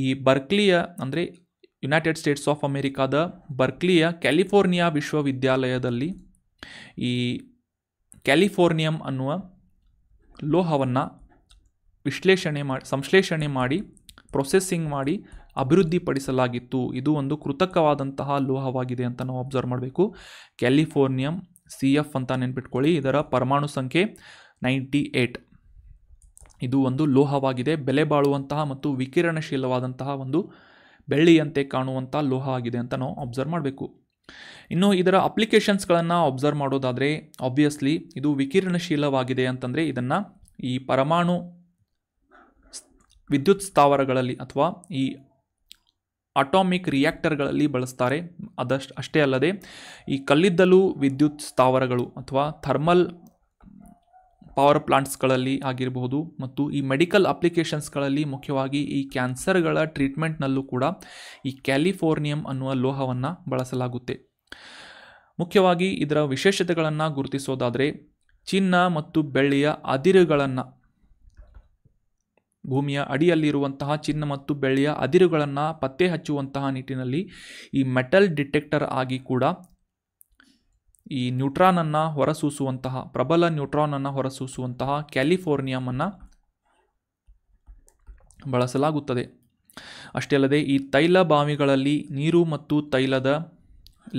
ಈ ಬರ್ಕ್ಲಿಯ ಅಂದರೆ ಯುನೈಟೆಡ್ ಸ್ಟೇಟ್ಸ್ ಆಫ್ ಅಮೇರಿಕಾದ ಬರ್ಕ್ಲಿಯ ಕ್ಯಾಲಿಫೋರ್ನಿಯಾ ವಿಶ್ವವಿದ್ಯಾಲಯದಲ್ಲಿ ಈ ಕ್ಯಾಲಿಫೋರ್ನಿಯಂ ಅನ್ನುವ ಲೋಹವನ್ನು ವಿಶ್ಲೇಷಣೆ ಮಾಡಿ ಸಂಶ್ಲೇಷಣೆ ಮಾಡಿ ಪ್ರೊಸೆಸ್ಸಿಂಗ್ ಮಾಡಿ ಅಭಿವೃದ್ಧಿಪಡಿಸಲಾಗಿತ್ತು ಇದು ಒಂದು ಕೃತಕವಾದಂತಹ ಲೋಹವಾಗಿದೆ ಅಂತ ನಾವು ಅಬ್ಸರ್ವ್ ಮಾಡಬೇಕು ಕ್ಯಾಲಿಫೋರ್ನಿಯಂ ಸಿ ಎಫ್ ಅಂತ ನೆನ್ಪಿಟ್ಕೊಳ್ಳಿ ಇದರ ಪರಮಾಣು ಸಂಖ್ಯೆ ನೈಂಟಿ ಏಟ್ ಇದು ಒಂದು ಲೋಹವಾಗಿದೆ ಬೆಲೆ ಬಾಳುವಂತಹ ಮತ್ತು ವಿಕಿರಣಶೀಲವಾದಂತಹ ಒಂದು ಬೆಳ್ಳಿಯಂತೆ ಕಾಣುವಂಥ ಲೋಹ ಆಗಿದೆ ಅಂತ ನಾವು ಅಬ್ಸರ್ವ್ ಮಾಡಬೇಕು ಇನ್ನು ಇದರ ಅಪ್ಲಿಕೇಶನ್ಸ್ಗಳನ್ನು ಒಬ್ಸರ್ವ್ ಮಾಡೋದಾದರೆ ಆಬ್ವಿಯಸ್ಲಿ ಇದು ವಿಕಿರಣಶೀಲವಾಗಿದೆ ಅಂತಂದರೆ ಇದನ್ನು ಈ ಪರಮಾಣು ವಿದ್ಯುತ್ ಸ್ಥಾವರಗಳಲ್ಲಿ ಅಥವಾ ಈ ಅಟಾಮಿಕ್ ರಿಯಾಕ್ಟರ್ಗಳಲ್ಲಿ ಬಳಸ್ತಾರೆ ಅದಷ್ಟು ಅಷ್ಟೇ ಅಲ್ಲದೆ ಈ ಕಲ್ಲಿದ್ದಲು ವಿದ್ಯುತ್ ಸ್ಥಾವರಗಳು ಅಥವಾ ಥರ್ಮಲ್ ಪವರ್ ಪ್ಲಾಂಟ್ಸ್ಗಳಲ್ಲಿ ಆಗಿರಬಹುದು ಮತ್ತು ಈ ಮೆಡಿಕಲ್ ಅಪ್ಲಿಕೇಶನ್ಸ್ಗಳಲ್ಲಿ ಮುಖ್ಯವಾಗಿ ಈ ಕ್ಯಾನ್ಸರ್ಗಳ ಟ್ರೀಟ್ಮೆಂಟ್ನಲ್ಲೂ ಕೂಡ ಈ ಕ್ಯಾಲಿಫೋರ್ನಿಯಂ ಅನ್ನುವ ಲೋಹವನ್ನು ಬಳಸಲಾಗುತ್ತೆ ಮುಖ್ಯವಾಗಿ ಇದರ ವಿಶೇಷತೆಗಳನ್ನು ಗುರುತಿಸೋದಾದರೆ ಚಿನ್ನ ಮತ್ತು ಬೆಳ್ಳಿಯ ಅದಿರುಗಳನ್ನು ಭೂಮಿಯ ಅಡಿಯಲ್ಲಿರುವಂತಹ ಚಿನ್ನ ಮತ್ತು ಬೆಳ್ಳಿಯ ಅದಿರುಗಳನ್ನು ಪತ್ತೆ ಹಚ್ಚುವಂತಹ ನಿಟ್ಟಿನಲ್ಲಿ ಈ ಮೆಟಲ್ ಡಿಟೆಕ್ಟರ್ ಆಗಿ ಕೂಡ ಈ ನ್ಯೂಟ್ರಾನನ್ನು ಹೊರಸೂಸುವಂತಹ ಪ್ರಬಲ ನ್ಯೂಟ್ರಾನನ್ನು ಹೊರಸೂಸುವಂತಹ ಕ್ಯಾಲಿಫೋರ್ನಿಯಮನ್ನು ಬಳಸಲಾಗುತ್ತದೆ ಅಷ್ಟೇ ಅಲ್ಲದೆ ಈ ತೈಲ ಬಾವಿಗಳಲ್ಲಿ ನೀರು ಮತ್ತು ತೈಲದ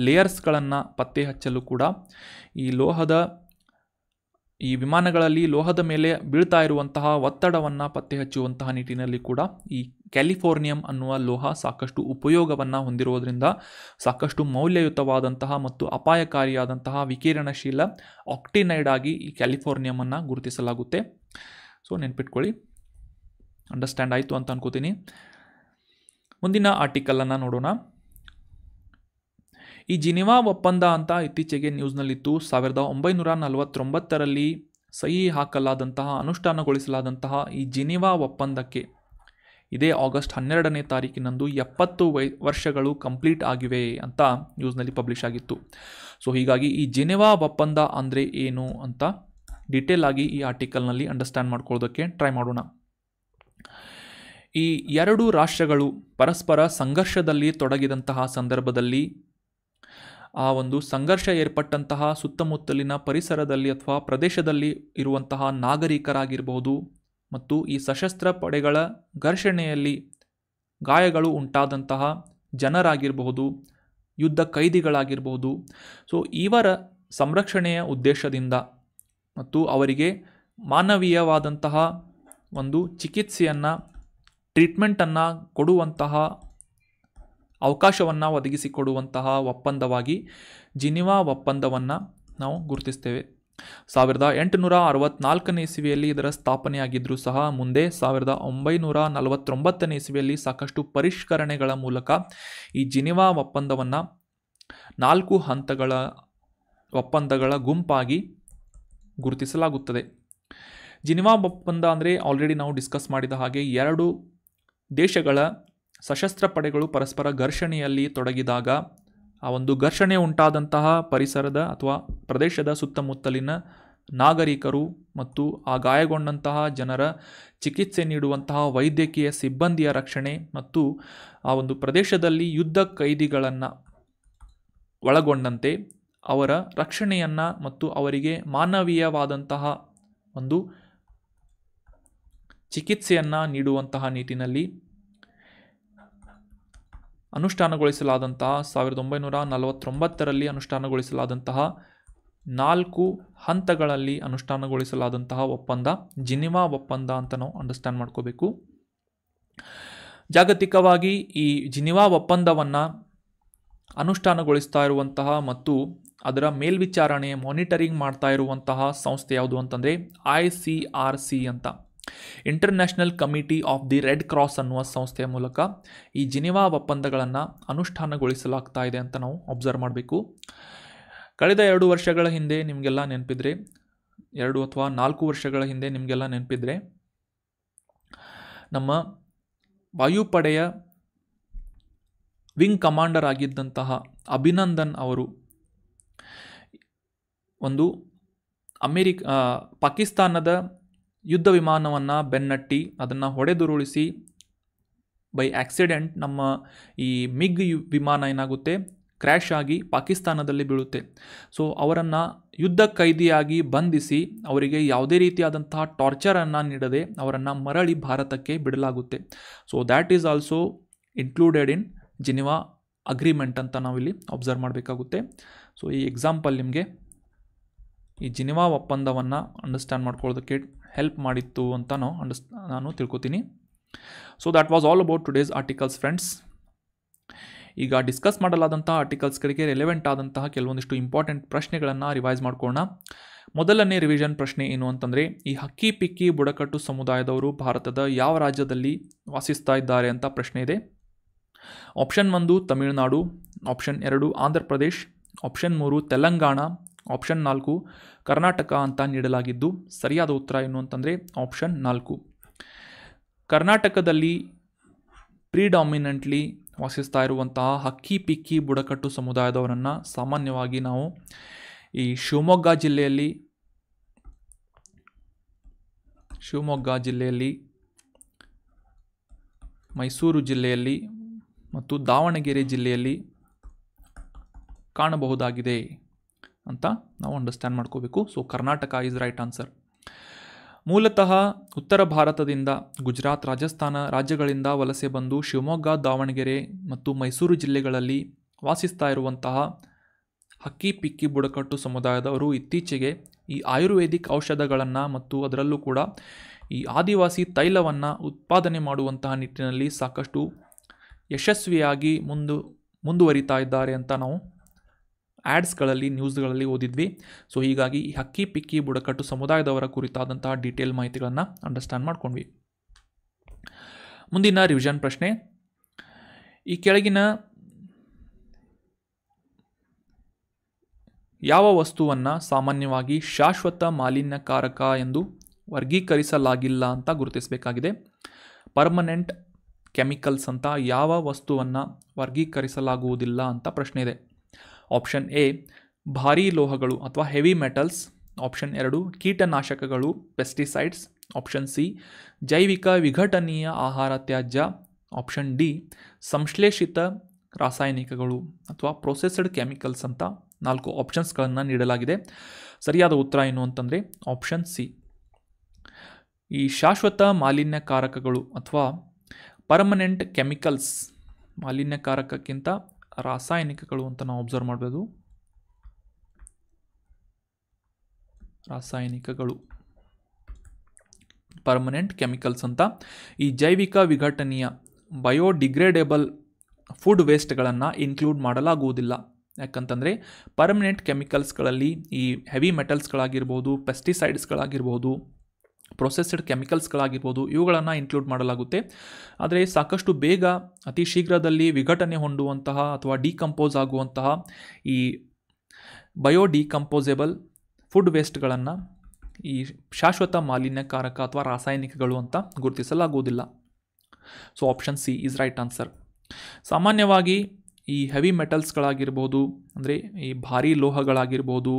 ಲೇಯರ್ಸ್ಗಳನ್ನು ಪತ್ತೆ ಹಚ್ಚಲು ಕೂಡ ಈ ಲೋಹದ ಈ ವಿಮಾನಗಳಲ್ಲಿ ಲೋಹದ ಮೇಲೆ ಬೀಳ್ತಾ ಇರುವಂತಹ ಒತ್ತಡವನ್ನು ಪತ್ತೆ ಹಚ್ಚುವಂತಹ ನಿಟ್ಟಿನಲ್ಲಿ ಕೂಡ ಈ ಕ್ಯಾಲಿಫೋರ್ನಿಯಂ ಅನ್ನುವ ಲೋಹ ಸಾಕಷ್ಟು ಉಪಯೋಗವನ್ನು ಹೊಂದಿರುವುದರಿಂದ ಸಾಕಷ್ಟು ಮೌಲ್ಯಯುತವಾದಂತಹ ಮತ್ತು ಅಪಾಯಕಾರಿಯಾದಂತಹ ವಿಕಿರಣಶೀಲ ಆಕ್ಟಿನೈಡ್ ಆಗಿ ಈ ಕ್ಯಾಲಿಫೋರ್ನಿಯಮನ್ನು ಗುರುತಿಸಲಾಗುತ್ತೆ ಸೊ ನೆನ್ಪಿಟ್ಕೊಳ್ಳಿ ಅಂಡರ್ಸ್ಟ್ಯಾಂಡ್ ಆಯಿತು ಅಂತ ಅನ್ಕೋತೀನಿ ಮುಂದಿನ ಆರ್ಟಿಕಲನ್ನು ನೋಡೋಣ ಈ ಜಿನಿವಾ ಒಪ್ಪಂದ ಅಂತ ಇತ್ತೀಚೆಗೆ ನ್ಯೂಸ್ನಲ್ಲಿತ್ತು ಸಾವಿರದ ಒಂಬೈನೂರ ನಲವತ್ತೊಂಬತ್ತರಲ್ಲಿ ಸಹಿ ಹಾಕಲಾದಂತಹ ಅನುಷ್ಠಾನಗೊಳಿಸಲಾದಂತಹ ಈ ಜಿನಿವಾ ಒಪ್ಪಂದಕ್ಕೆ ಇದೇ ಆಗಸ್ಟ್ ಹನ್ನೆರಡನೇ ತಾರೀಕಿನಂದು ಎಪ್ಪತ್ತು ವೈ ವರ್ಷಗಳು ಕಂಪ್ಲೀಟ್ ಆಗಿವೆ ಅಂತ ನ್ಯೂಸ್ನಲ್ಲಿ ಪಬ್ಲಿಷ್ ಆಗಿತ್ತು ಸೊ ಹೀಗಾಗಿ ಈ ಜಿನಿವಾ ಒಪ್ಪಂದ ಅಂದರೆ ಏನು ಅಂತ ಡೀಟೇಲ್ ಆಗಿ ಈ ಆರ್ಟಿಕಲ್ನಲ್ಲಿ ಅಂಡರ್ಸ್ಟ್ಯಾಂಡ್ ಮಾಡ್ಕೊಳ್ಳೋದಕ್ಕೆ ಟ್ರೈ ಮಾಡೋಣ ಈ ಎರಡು ರಾಷ್ಟ್ರಗಳು ಪರಸ್ಪರ ಸಂಘರ್ಷದಲ್ಲಿ ತೊಡಗಿದಂತಹ ಸಂದರ್ಭದಲ್ಲಿ ಆ ಒಂದು ಸಂಘರ್ಷ ಏರ್ಪಟ್ಟಂತಹ ಸುತ್ತಮುತ್ತಲಿನ ಪರಿಸರದಲ್ಲಿ ಅಥವಾ ಪ್ರದೇಶದಲ್ಲಿ ಇರುವಂತಹ ನಾಗರಿಕರಾಗಿರಬಹುದು ಮತ್ತು ಈ ಸಶಸ್ತ್ರ ಪಡೆಗಳ ಘರ್ಷಣೆಯಲ್ಲಿ ಗಾಯಗಳು ಉಂಟಾದಂತಹ ಜನರಾಗಿರಬಹುದು ಯುದ್ಧ ಕೈದಿಗಳಾಗಿರಬಹುದು ಸೊ ಇವರ ಸಂರಕ್ಷಣೆಯ ಉದ್ದೇಶದಿಂದ ಮತ್ತು ಅವರಿಗೆ ಮಾನವೀಯವಾದಂತಹ ಒಂದು ಚಿಕಿತ್ಸೆಯನ್ನು ಟ್ರೀಟ್ಮೆಂಟನ್ನು ಕೊಡುವಂತಹ ಅವಕಾಶವನ್ನು ಒದಗಿಸಿಕೊಡುವಂತಹ ಒಪ್ಪಂದವಾಗಿ ಜಿನಿವಾ ಒಪ್ಪಂದವನ್ನು ನಾವು ಗುರುತಿಸ್ತೇವೆ ಸಾವಿರದ ಎಂಟುನೂರ ಅರವತ್ನಾಲ್ಕನೇ ಇಸವಿಯಲ್ಲಿ ಇದರ ಸ್ಥಾಪನೆಯಾಗಿದ್ದರೂ ಸಹ ಮುಂದೆ ಸಾವಿರದ ಒಂಬೈನೂರ ನಲವತ್ತೊಂಬತ್ತನೇ ಇಸವಿಯಲ್ಲಿ ಸಾಕಷ್ಟು ಪರಿಷ್ಕರಣೆಗಳ ಮೂಲಕ ಈ ಜಿನಿವಾ ಒಪ್ಪಂದವನ್ನು ನಾಲ್ಕು ಹಂತಗಳ ಒಪ್ಪಂದಗಳ ಗುಂಪಾಗಿ ಗುರುತಿಸಲಾಗುತ್ತದೆ ಜಿನಿವಾ ಒಪ್ಪಂದ ಅಂದರೆ ಆಲ್ರೆಡಿ ನಾವು ಡಿಸ್ಕಸ್ ಮಾಡಿದ ಹಾಗೆ ಎರಡು ದೇಶಗಳ ಸಶಸ್ತ್ರ ಪಡೆಗಳು ಪರಸ್ಪರ ಘರ್ಷಣೆಯಲ್ಲಿ ತೊಡಗಿದಾಗ ಆ ಒಂದು ಘರ್ಷಣೆ ಉಂಟಾದಂತಹ ಪರಿಸರದ ಅಥವಾ ಪ್ರದೇಶದ ಸುತ್ತಮುತ್ತಲಿನ ನಾಗರಿಕರು ಮತ್ತು ಆ ಗಾಯಗೊಂಡಂತಹ ಜನರ ಚಿಕಿತ್ಸೆ ನೀಡುವಂತಹ ವೈದ್ಯಕೀಯ ಸಿಬ್ಬಂದಿಯ ರಕ್ಷಣೆ ಮತ್ತು ಆ ಒಂದು ಪ್ರದೇಶದಲ್ಲಿ ಯುದ್ಧ ಕೈದಿಗಳನ್ನು ಒಳಗೊಂಡಂತೆ ಅವರ ರಕ್ಷಣೆಯನ್ನು ಮತ್ತು ಅವರಿಗೆ ಮಾನವೀಯವಾದಂತಹ ಒಂದು ಚಿಕಿತ್ಸೆಯನ್ನು ನೀಡುವಂತಹ ನಿಟ್ಟಿನಲ್ಲಿ ಅನುಷ್ಠಾನಗೊಳಿಸಲಾದಂತಹ ಸಾವಿರದ ಒಂಬೈನೂರ ನಲವತ್ತೊಂಬತ್ತರಲ್ಲಿ ಅನುಷ್ಠಾನಗೊಳಿಸಲಾದಂತಹ ನಾಲ್ಕು ಹಂತಗಳಲ್ಲಿ ಅನುಷ್ಠಾನಗೊಳಿಸಲಾದಂತಹ ಒಪ್ಪಂದ ಜಿನಿವಾ ಒಪ್ಪಂದ ಅಂತ ನಾವು ಅಂಡರ್ಸ್ಟ್ಯಾಂಡ್ ಮಾಡ್ಕೋಬೇಕು ಜಾಗತಿಕವಾಗಿ ಈ ಜಿನಿವಾ ಒಪ್ಪಂದವನ್ನು ಅನುಷ್ಠಾನಗೊಳಿಸ್ತಾ ಇರುವಂತಹ ಮತ್ತು ಅದರ ಮೇಲ್ವಿಚಾರಣೆ ಮಾನಿಟರಿಂಗ್ ಮಾಡ್ತಾ ಇರುವಂತಹ ಸಂಸ್ಥೆ ಯಾವುದು ಅಂತಂದರೆ ಐ ಸಿ ಆರ್ ಸಿ ಅಂತ international committee of the red cross ಅನ್ನುವ ಸಂಸ್ಥೆಯ ಮೂಲಕ ಈ ಜಿನಿವಾ ಒಪ್ಪಂದಗಳನ್ನು ಅನುಷ್ಠಾನಗೊಳಿಸಲಾಗ್ತಾ ಇದೆ ಅಂತ ನಾವು ಅಬ್ಸರ್ವ್ ಮಾಡಬೇಕು ಕಳೆದ ಎರಡು ವರ್ಷಗಳ ಹಿಂದೆ ನಿಮಗೆಲ್ಲ ನೆನಪಿದ್ರೆ ಎರಡು ಅಥವಾ ನಾಲ್ಕು ವರ್ಷಗಳ ಹಿಂದೆ ನಿಮಗೆಲ್ಲ ನೆನಪಿದ್ರೆ ನಮ್ಮ ವಾಯುಪಡೆಯ ವಿಂಗ್ ಕಮಾಂಡರ್ ಆಗಿದ್ದಂತಹ ಅಭಿನಂದನ್ ಅವರು ಒಂದು ಅಮೇರಿಕ ಪಾಕಿಸ್ತಾನದ ಯುದ್ಧ ವಿಮಾನವನ್ನು ಬೆನ್ನಟ್ಟಿ ಅದನ್ನು ಹೊಡೆದುರುಳಿಸಿ ಬೈ ಆಕ್ಸಿಡೆಂಟ್ ನಮ್ಮ ಈ ಮಿಗ್ ವಿಮಾನ ಏನಾಗುತ್ತೆ ಕ್ರ್ಯಾಶ್ ಆಗಿ ಪಾಕಿಸ್ತಾನದಲ್ಲಿ ಬೀಳುತ್ತೆ ಸೊ ಅವರನ್ನು ಯುದ್ಧ ಕೈದಿಯಾಗಿ ಬಂಧಿಸಿ ಅವರಿಗೆ ಯಾವುದೇ ರೀತಿಯಾದಂತಹ ಟಾರ್ಚರನ್ನು ನೀಡದೆ ಅವರನ್ನು ಮರಳಿ ಭಾರತಕ್ಕೆ ಬಿಡಲಾಗುತ್ತೆ so that is also included in Geneva agreement ಅಂತ ನಾವಿಲ್ಲಿ ಅಬ್ಸರ್ವ್ ಮಾಡಬೇಕಾಗುತ್ತೆ ಸೊ ಈ ಎಕ್ಸಾಂಪಲ್ ನಿಮಗೆ ಈ ಜಿನಿವಾ ಒಪ್ಪಂದವನ್ನು ಅಂಡರ್ಸ್ಟ್ಯಾಂಡ್ ಮಾಡ್ಕೊಳ್ಳೋದಕ್ಕೆ ಹೆಲ್ಪ್ ಮಾಡಿತ್ತು ಅಂತ ಅಂಡರ್ಸ್ ನಾನು ತಿಳ್ಕೊತೀನಿ so that was all about today's articles friends ಈಗ ಡಿಸ್ಕಸ್ ಮಾಡಲಾದಂಥ ಆರ್ಟಿಕಲ್ಸ್ಗಳಿಗೆ ರೆಲೆವೆಂಟ್ ಆದಂತಹ ಕೆಲವೊಂದಿಷ್ಟು ಇಂಪಾರ್ಟೆಂಟ್ ಪ್ರಶ್ನೆಗಳನ್ನು ರಿವೈಸ್ ಮಾಡ್ಕೊಳ್ಳೋಣ ಮೊದಲನೇ ರಿವಿಷನ್ ಪ್ರಶ್ನೆ ಏನು ಅಂತಂದರೆ ಈ ಹಕ್ಕಿ ಪಿಕ್ಕಿ ಬುಡಕಟ್ಟು ಸಮುದಾಯದವರು ಭಾರತದ ಯಾವ ರಾಜ್ಯದಲ್ಲಿ ವಾಸಿಸ್ತಾ ಇದ್ದಾರೆ ಅಂತ ಪ್ರಶ್ನೆ ಇದೆ ಆಪ್ಷನ್ ಒಂದು ತಮಿಳುನಾಡು ಆಪ್ಷನ್ ಎರಡು ಆಂಧ್ರ ಪ್ರದೇಶ್ ಆಪ್ಷನ್ ಮೂರು ತೆಲಂಗಾಣ ಆಪ್ಷನ್ ನಾಲ್ಕು ಕರ್ನಾಟಕ ಅಂತ ನೀಡಲಾಗಿದ್ದು ಸರಿಯಾದ ಉತ್ತರ ಏನು ಅಂತಂದರೆ ಆಪ್ಷನ್ ನಾಲ್ಕು ಕರ್ನಾಟಕದಲ್ಲಿ ಪ್ರಿಡಾಮಿನೆಂಟ್ಲಿ ವಾಸಿಸ್ತಾ ಇರುವಂತಹ ಹಕ್ಕಿ ಪಿಕ್ಕಿ ಬುಡಕಟ್ಟು ಸಮುದಾಯದವರನ್ನು ಸಾಮಾನ್ಯವಾಗಿ ನಾವು ಈ ಶಿವಮೊಗ್ಗ ಜಿಲ್ಲೆಯಲ್ಲಿ ಶಿವಮೊಗ್ಗ ಜಿಲ್ಲೆಯಲ್ಲಿ ಮೈಸೂರು ಜಿಲ್ಲೆಯಲ್ಲಿ ಮತ್ತು ದಾವಣಗೆರೆ ಜಿಲ್ಲೆಯಲ್ಲಿ ಕಾಣಬಹುದಾಗಿದೆ ಅಂತ ನಾವು ಅಂಡರ್ಸ್ಟ್ಯಾಂಡ್ ಮಾಡ್ಕೋಬೇಕು so Karnataka is right answer ಮೂಲತಃ ಉತ್ತರ ಭಾರತದಿಂದ ಗುಜರಾತ್ ರಾಜಸ್ಥಾನ ರಾಜ್ಯಗಳಿಂದ ವಲಸೆ ಬಂದು ಶಿವಮೊಗ್ಗ ದಾವಣಗೆರೆ ಮತ್ತು ಮೈಸೂರು ಜಿಲ್ಲೆಗಳಲ್ಲಿ ವಾಸಿಸ್ತಾ ಇರುವಂತಹ ಹಕ್ಕಿ ಪಿಕ್ಕಿ ಬುಡಕಟ್ಟು ಸಮುದಾಯದವರು ಇತ್ತೀಚೆಗೆ ಈ ಆಯುರ್ವೇದಿಕ್ ಔಷಧಗಳನ್ನು ಮತ್ತು ಅದರಲ್ಲೂ ಕೂಡ ಈ ಆದಿವಾಸಿ ತೈಲವನ್ನು ಉತ್ಪಾದನೆ ಮಾಡುವಂತಹ ನಿಟ್ಟಿನಲ್ಲಿ ಸಾಕಷ್ಟು ಯಶಸ್ವಿಯಾಗಿ ಮುಂದು ಮುಂದುವರಿತಾ ಇದ್ದಾರೆ ಅಂತ ನಾವು ಆ್ಯಡ್ಸ್ಗಳಲ್ಲಿ ನ್ಯೂಸ್ಗಳಲ್ಲಿ ಓದಿದ್ವಿ ಸೊ ಹೀಗಾಗಿ ಈ ಹಕ್ಕಿ ಪಿಕ್ಕಿ ಬುಡಕಟ್ಟು ಸಮುದಾಯದವರ ಕುರಿತಾದಂತಹ ಡೀಟೇಲ್ ಮಾಹಿತಿಗಳನ್ನು ಅಂಡರ್ಸ್ಟ್ಯಾಂಡ್ ಮಾಡ್ಕೊಂಡ್ವಿ ಮುಂದಿನ ರಿವಿಷನ್ ಪ್ರಶ್ನೆ ಈ ಕೆಳಗಿನ ಯಾವ ವಸ್ತುವನ್ನು ಸಾಮಾನ್ಯವಾಗಿ ಶಾಶ್ವತ ಮಾಲಿನ್ಯಕಾರಕ ಎಂದು ವರ್ಗೀಕರಿಸಲಾಗಿಲ್ಲ ಅಂತ ಗುರುತಿಸಬೇಕಾಗಿದೆ ಪರ್ಮನೆಂಟ್ ಕೆಮಿಕಲ್ಸ್ ಅಂತ ಯಾವ ವಸ್ತುವನ್ನು ವರ್ಗೀಕರಿಸಲಾಗುವುದಿಲ್ಲ ಅಂತ ಪ್ರಶ್ನೆ ಇದೆ ಆಪ್ಷನ್ ಎ ಭಾರೀ ಲೋಹಗಳು ಅಥವಾ ಹೆವಿ ಮೆಟಲ್ಸ್ ಆಪ್ಷನ್ ಎರಡು ಕೀಟನಾಶಕಗಳು ಪೆಸ್ಟಿಸೈಡ್ಸ್ ಆಪ್ಷನ್ ಸಿ ಜೈವಿಕ ವಿಘಟನೀಯ ಆಹಾರ ತ್ಯಾಜ್ಯ ಆಪ್ಷನ್ ಡಿ ಸಂಶ್ಲೇಷಿತ ರಾಸಾಯನಿಕಗಳು ಅಥವಾ ಪ್ರೊಸೆಸ್ಡ್ ಕೆಮಿಕಲ್ಸ್ ಅಂತ ನಾಲ್ಕು ಆಪ್ಷನ್ಸ್ಗಳನ್ನು ನೀಡಲಾಗಿದೆ ಸರಿಯಾದ ಉತ್ತರ ಏನು ಅಂತಂದರೆ ಆಪ್ಷನ್ ಸಿ ಈ ಶಾಶ್ವತ ಮಾಲಿನ್ಯಕಾರಕಗಳು ಅಥವಾ ಪರ್ಮನೆಂಟ್ ಕೆಮಿಕಲ್ಸ್ ಮಾಲಿನ್ಯಕಾರಕಕ್ಕಿಂತ ರಾಸಾಯನಿಕಗಳು ಅಂತ ನಾವು ಅಬ್ಸರ್ವ್ ಮಾಡ್ಬೋದು ರಾಸಾಯನಿಕಗಳು ಪರ್ಮನೆಂಟ್ ಕೆಮಿಕಲ್ಸ್ ಅಂತ ಈ ಜೈವಿಕ ವಿಘಟನೀಯ ಬಯೋಡಿಗ್ರೇಡೇಬಲ್ ಫುಡ್ ವೇಸ್ಟ್ಗಳನ್ನು ಇನ್ಕ್ಲೂಡ್ ಮಾಡಲಾಗುವುದಿಲ್ಲ ಯಾಕಂತಂದರೆ ಪರ್ಮನೆಂಟ್ ಕೆಮಿಕಲ್ಸ್ಗಳಲ್ಲಿ ಈ ಹೆವಿ ಮೆಟಲ್ಸ್ಗಳಾಗಿರ್ಬೋದು ಪೆಸ್ಟಿಸೈಡ್ಸ್ಗಳಾಗಿರ್ಬೋದು ಪ್ರೊಸೆಸ್ಡ್ ಕೆಮಿಕಲ್ಸ್ಗಳಾಗಿರ್ಬೋದು ಇವುಗಳನ್ನು ಇನ್ಕ್ಲೂಡ್ ಮಾಡಲಾಗುತ್ತೆ ಆದರೆ ಸಾಕಷ್ಟು ಬೇಗ ಅತಿ ಶೀಘ್ರದಲ್ಲಿ ವಿಘಟನೆ ಹೊಂದುವಂತಹ ಅಥವಾ ಡಿಕಂಪೋಸ್ ಆಗುವಂತಹ ಈ ಬಯೋ ಡಿಕಂಪೋಸೇಬಲ್ ಫುಡ್ ವೇಸ್ಟ್ಗಳನ್ನು ಈ ಶಾಶ್ವತ ಮಾಲಿನ್ಯಕಾರಕ ಅಥವಾ ರಾಸಾಯನಿಕಗಳು ಅಂತ ಗುರುತಿಸಲಾಗುವುದಿಲ್ಲ so option C is right answer ಸಾಮಾನ್ಯವಾಗಿ ಈ ಹೆವಿ ಮೆಟಲ್ಸ್ಗಳಾಗಿರ್ಬೋದು ಅಂದರೆ ಈ ಭಾರಿ ಲೋಹಗಳಾಗಿರ್ಬೋದು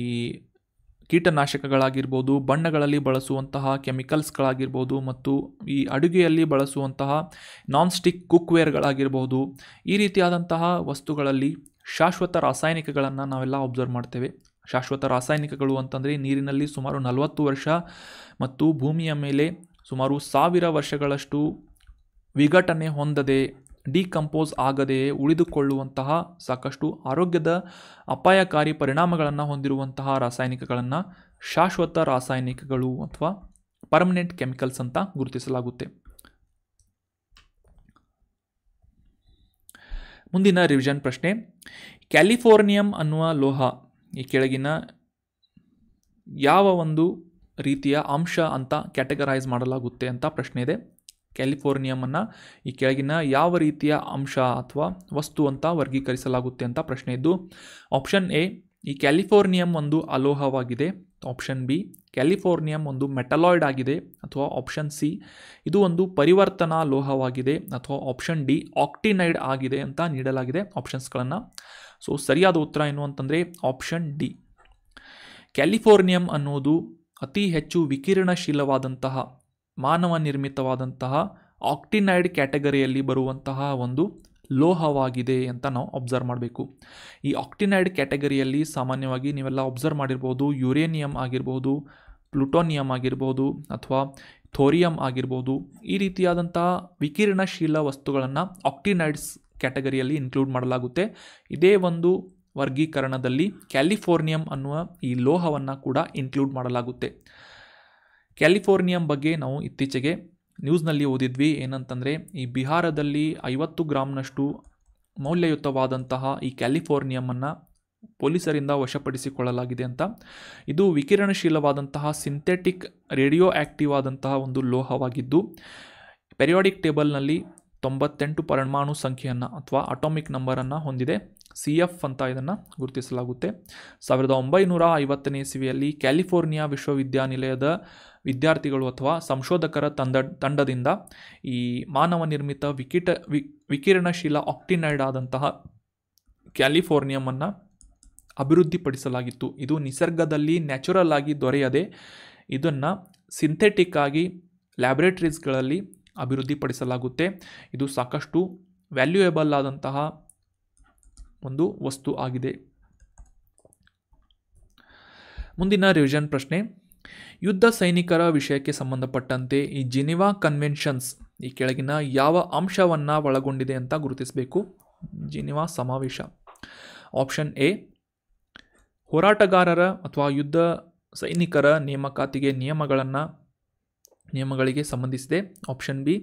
ಈ ಕೀಟನಾಶಕಗಳಾಗಿರ್ಬೋದು ಬಣ್ಣಗಳಲ್ಲಿ ಬಳಸುವಂತಹ ಕೆಮಿಕಲ್ಸ್ಗಳಾಗಿರ್ಬೋದು ಮತ್ತು ಈ ಅಡುಗೆಯಲ್ಲಿ ಬಳಸುವಂತಹ ನಾನ್ ಸ್ಟಿಕ್ ಕುಕ್ವೇರ್ಗಳಾಗಿರ್ಬೋದು ಈ ರೀತಿಯಾದಂತಹ ವಸ್ತುಗಳಲ್ಲಿ ಶಾಶ್ವತ ರಾಸಾಯನಿಕಗಳನ್ನು ನಾವೆಲ್ಲ ಅಬ್ಸರ್ವ್ ಮಾಡ್ತೇವೆ ಶಾಶ್ವತ ರಾಸಾಯನಿಕಗಳು ಅಂತಂದರೆ ನೀರಿನಲ್ಲಿ ಸುಮಾರು ನಲವತ್ತು ವರ್ಷ ಮತ್ತು ಭೂಮಿಯ ಮೇಲೆ ಸುಮಾರು ಸಾವಿರ ವರ್ಷಗಳಷ್ಟು ವಿಘಟನೆ ಹೊಂದದೆ ಡಿಕಂಪೋಸ್ ಆಗದೆಯೇ ಉಳಿದುಕೊಳ್ಳುವಂತಹ ಸಾಕಷ್ಟು ಆರೋಗ್ಯದ ಅಪಾಯಕಾರಿ ಪರಿಣಾಮಗಳನ್ನು ಹೊಂದಿರುವಂತಹ ರಾಸಾಯನಿಕಗಳನ್ನು ಶಾಶ್ವತ ರಾಸಾಯನಿಕಗಳು ಅಥವಾ ಪರ್ಮನೆಂಟ್ ಕೆಮಿಕಲ್ಸ್ ಅಂತ ಗುರುತಿಸಲಾಗುತ್ತೆ ಮುಂದಿನ ರಿವಿಷನ್ ಪ್ರಶ್ನೆ ಕ್ಯಾಲಿಫೋರ್ನಿಯಂ ಅನ್ನುವ ಲೋಹ ಈ ಕೆಳಗಿನ ಯಾವ ಒಂದು ರೀತಿಯ ಅಂಶ ಅಂತ ಕ್ಯಾಟಗರೈಸ್ ಮಾಡಲಾಗುತ್ತೆ ಅಂತ ಪ್ರಶ್ನೆ ಇದೆ ಕ್ಯಾಲಿಫೋರ್ನಿಯಮನ್ನು ಈ ಕೆಳಗಿನ ಯಾವ ರೀತಿಯ ಅಂಶ ಅಥವಾ ವಸ್ತು ಅಂತ ವರ್ಗೀಕರಿಸಲಾಗುತ್ತೆ ಅಂತ ಪ್ರಶ್ನೆ ಇದ್ದು ಆಪ್ಷನ್ ಎ ಈ ಕ್ಯಾಲಿಫೋರ್ನಿಯಂ ಒಂದು ಅಲೋಹವಾಗಿದೆ ಆಪ್ಷನ್ ಬಿ ಕ್ಯಾಲಿಫೋರ್ನಿಯಂ ಒಂದು ಮೆಟಲಾಯ್ಡ್ ಆಗಿದೆ ಅಥವಾ ಆಪ್ಷನ್ ಸಿ ಇದು ಒಂದು ಪರಿವರ್ತನಾ ಲೋಹವಾಗಿದೆ ಅಥವಾ ಆಪ್ಷನ್ ಡಿ ಆಕ್ಟಿನೈಡ್ ಆಗಿದೆ ಅಂತ ನೀಡಲಾಗಿದೆ ಆಪ್ಷನ್ಸ್ಗಳನ್ನು ಸೊ ಸರಿಯಾದ ಉತ್ತರ ಏನು ಅಂತಂದರೆ ಆಪ್ಷನ್ ಡಿ ಕ್ಯಾಲಿಫೋರ್ನಿಯಂ ಅನ್ನೋದು ಅತಿ ಹೆಚ್ಚು ವಿಕಿರಣಶೀಲವಾದಂತಹ ಮಾನವ ನಿರ್ಮಿತವಾದಂತಹ ಆಕ್ಟಿನೈಡ್ ಕ್ಯಾಟಗರಿಯಲ್ಲಿ ಬರುವಂತಹ ಒಂದು ಲೋಹವಾಗಿದೆ ಅಂತ ನಾವು ಅಬ್ಸರ್ವ್ ಮಾಡಬೇಕು ಈ ಆಕ್ಟಿನೈಡ್ ಕ್ಯಾಟಗರಿಯಲ್ಲಿ ಸಾಮಾನ್ಯವಾಗಿ ನೀವೆಲ್ಲ ಅಬ್ಸರ್ವ್ ಮಾಡಿರ್ಬೋದು ಯುರೇನಿಯಂ ಆಗಿರ್ಬೋದು ಪ್ಲುಟೋನಿಯಂ ಆಗಿರ್ಬೋದು ಅಥವಾ ಥೋರಿಯಂ ಆಗಿರ್ಬೋದು ಈ ರೀತಿಯಾದಂತಹ ವಿಕಿರಣಶೀಲ ವಸ್ತುಗಳನ್ನು ಆಕ್ಟಿನೈಡ್ಸ್ ಕ್ಯಾಟಗರಿಯಲ್ಲಿ ಇನ್ಕ್ಲೂಡ್ ಮಾಡಲಾಗುತ್ತೆ ಇದೇ ಒಂದು ವರ್ಗೀಕರಣದಲ್ಲಿ ಕ್ಯಾಲಿಫೋರ್ನಿಯಂ ಅನ್ನುವ ಈ ಲೋಹವನ್ನು ಕೂಡ ಇನ್ಕ್ಲೂಡ್ ಮಾಡಲಾಗುತ್ತೆ ಕ್ಯಾಲಿಫೋರ್ನಿಯಂ ಬಗ್ಗೆ ನಾವು ಇತ್ತೀಚೆಗೆ ನ್ಯೂಸ್ನಲ್ಲಿ ಓದಿದ್ವಿ ಏನಂತಂದರೆ ಈ ಬಿಹಾರದಲ್ಲಿ ಐವತ್ತು ಗ್ರಾಮ್ನಷ್ಟು ಮೌಲ್ಯಯುತವಾದಂತಹ ಈ ಕ್ಯಾಲಿಫೋರ್ನಿಯಮನ್ನು ಪೊಲೀಸರಿಂದ ವಶಪಡಿಸಿಕೊಳ್ಳಲಾಗಿದೆ ಅಂತ ಇದು ವಿಕಿರಣಶೀಲವಾದಂತಹ ಸಿಂಥೆಟಿಕ್ ರೇಡಿಯೋ ಆ್ಯಕ್ಟಿವ್ ಆದಂತಹ ಒಂದು ಲೋಹವಾಗಿದ್ದು ಪೆರಿಯಾಡಿಕ್ ಟೇಬಲ್ನಲ್ಲಿ ತೊಂಬತ್ತೆಂಟು ಪರಮಾಣು ಸಂಖ್ಯೆಯನ್ನು ಅಥವಾ ಅಟೋಮಿಕ್ ನಂಬರನ್ನು ಹೊಂದಿದೆ ಸಿ ಎಫ್ ಅಂತ ಇದನ್ನು ಗುರುತಿಸಲಾಗುತ್ತೆ ಸಾವಿರದ ಒಂಬೈನೂರ ಐವತ್ತನೇ ಇಸವಿಯಲ್ಲಿ ಕ್ಯಾಲಿಫೋರ್ನಿಯಾ ವಿಶ್ವವಿದ್ಯಾನಿಲಯದ ವಿದ್ಯಾರ್ಥಿಗಳು ಅಥವಾ ಸಂಶೋಧಕರ ತಂಡ ತಂಡದಿಂದ ಈ ಮಾನವ ನಿರ್ಮಿತ ವಿಕಿಟ ವಿ ವಿಕಿರಣಶೀಲ ಆಕ್ಟಿನೈಡ್ ಆದಂತಹ ಕ್ಯಾಲಿಫೋರ್ನಿಯಮನ್ನು ಅಭಿವೃದ್ಧಿಪಡಿಸಲಾಗಿತ್ತು ಇದು ನಿಸರ್ಗದಲ್ಲಿ ನ್ಯಾಚುರಲ್ ಆಗಿ ದೊರೆಯದೆ ಇದನ್ನು ಸಿಂಥೆಟಿಕ್ ಆಗಿ ಲ್ಯಾಬ್ರೇಟ್ರೀಸ್ಗಳಲ್ಲಿ ಅಭಿವೃದ್ಧಿಪಡಿಸಲಾಗುತ್ತೆ ಇದು ಸಾಕಷ್ಟು ವ್ಯಾಲ್ಯೂಯೇಬಲ್ ಆದಂತಹ ಒಂದು ವಸ್ತು ಆಗಿದೆ ಮುಂದಿನ ರಿವಿಷನ್ ಪ್ರಶ್ನೆ ಯುದ್ಧ ಸೈನಿಕರ ವಿಷಯಕ್ಕೆ ಸಂಬಂಧಪಟ್ಟಂತೆ ಈ ಜಿನಿವಾ ಕನ್ವೆನ್ಷನ್ಸ್ ಈ ಕೆಳಗಿನ ಯಾವ ಅಂಶವನ್ನು ಒಳಗೊಂಡಿದೆ ಅಂತ ಗುರುತಿಸಬೇಕು ಜಿನಿವಾ ಸಮಾವೇಶ ಆಪ್ಷನ್ ಎ ಹೋರಾಟಗಾರರ ಅಥವಾ ಯುದ್ಧ ಸೈನಿಕರ ನೇಮಕಾತಿಗೆ ನಿಯಮಗಳನ್ನು ನಿಯಮಗಳಿಗೆ ಸಂಬಂಧಿಸಿದೆ ಆಪ್ಷನ್ ಬಿ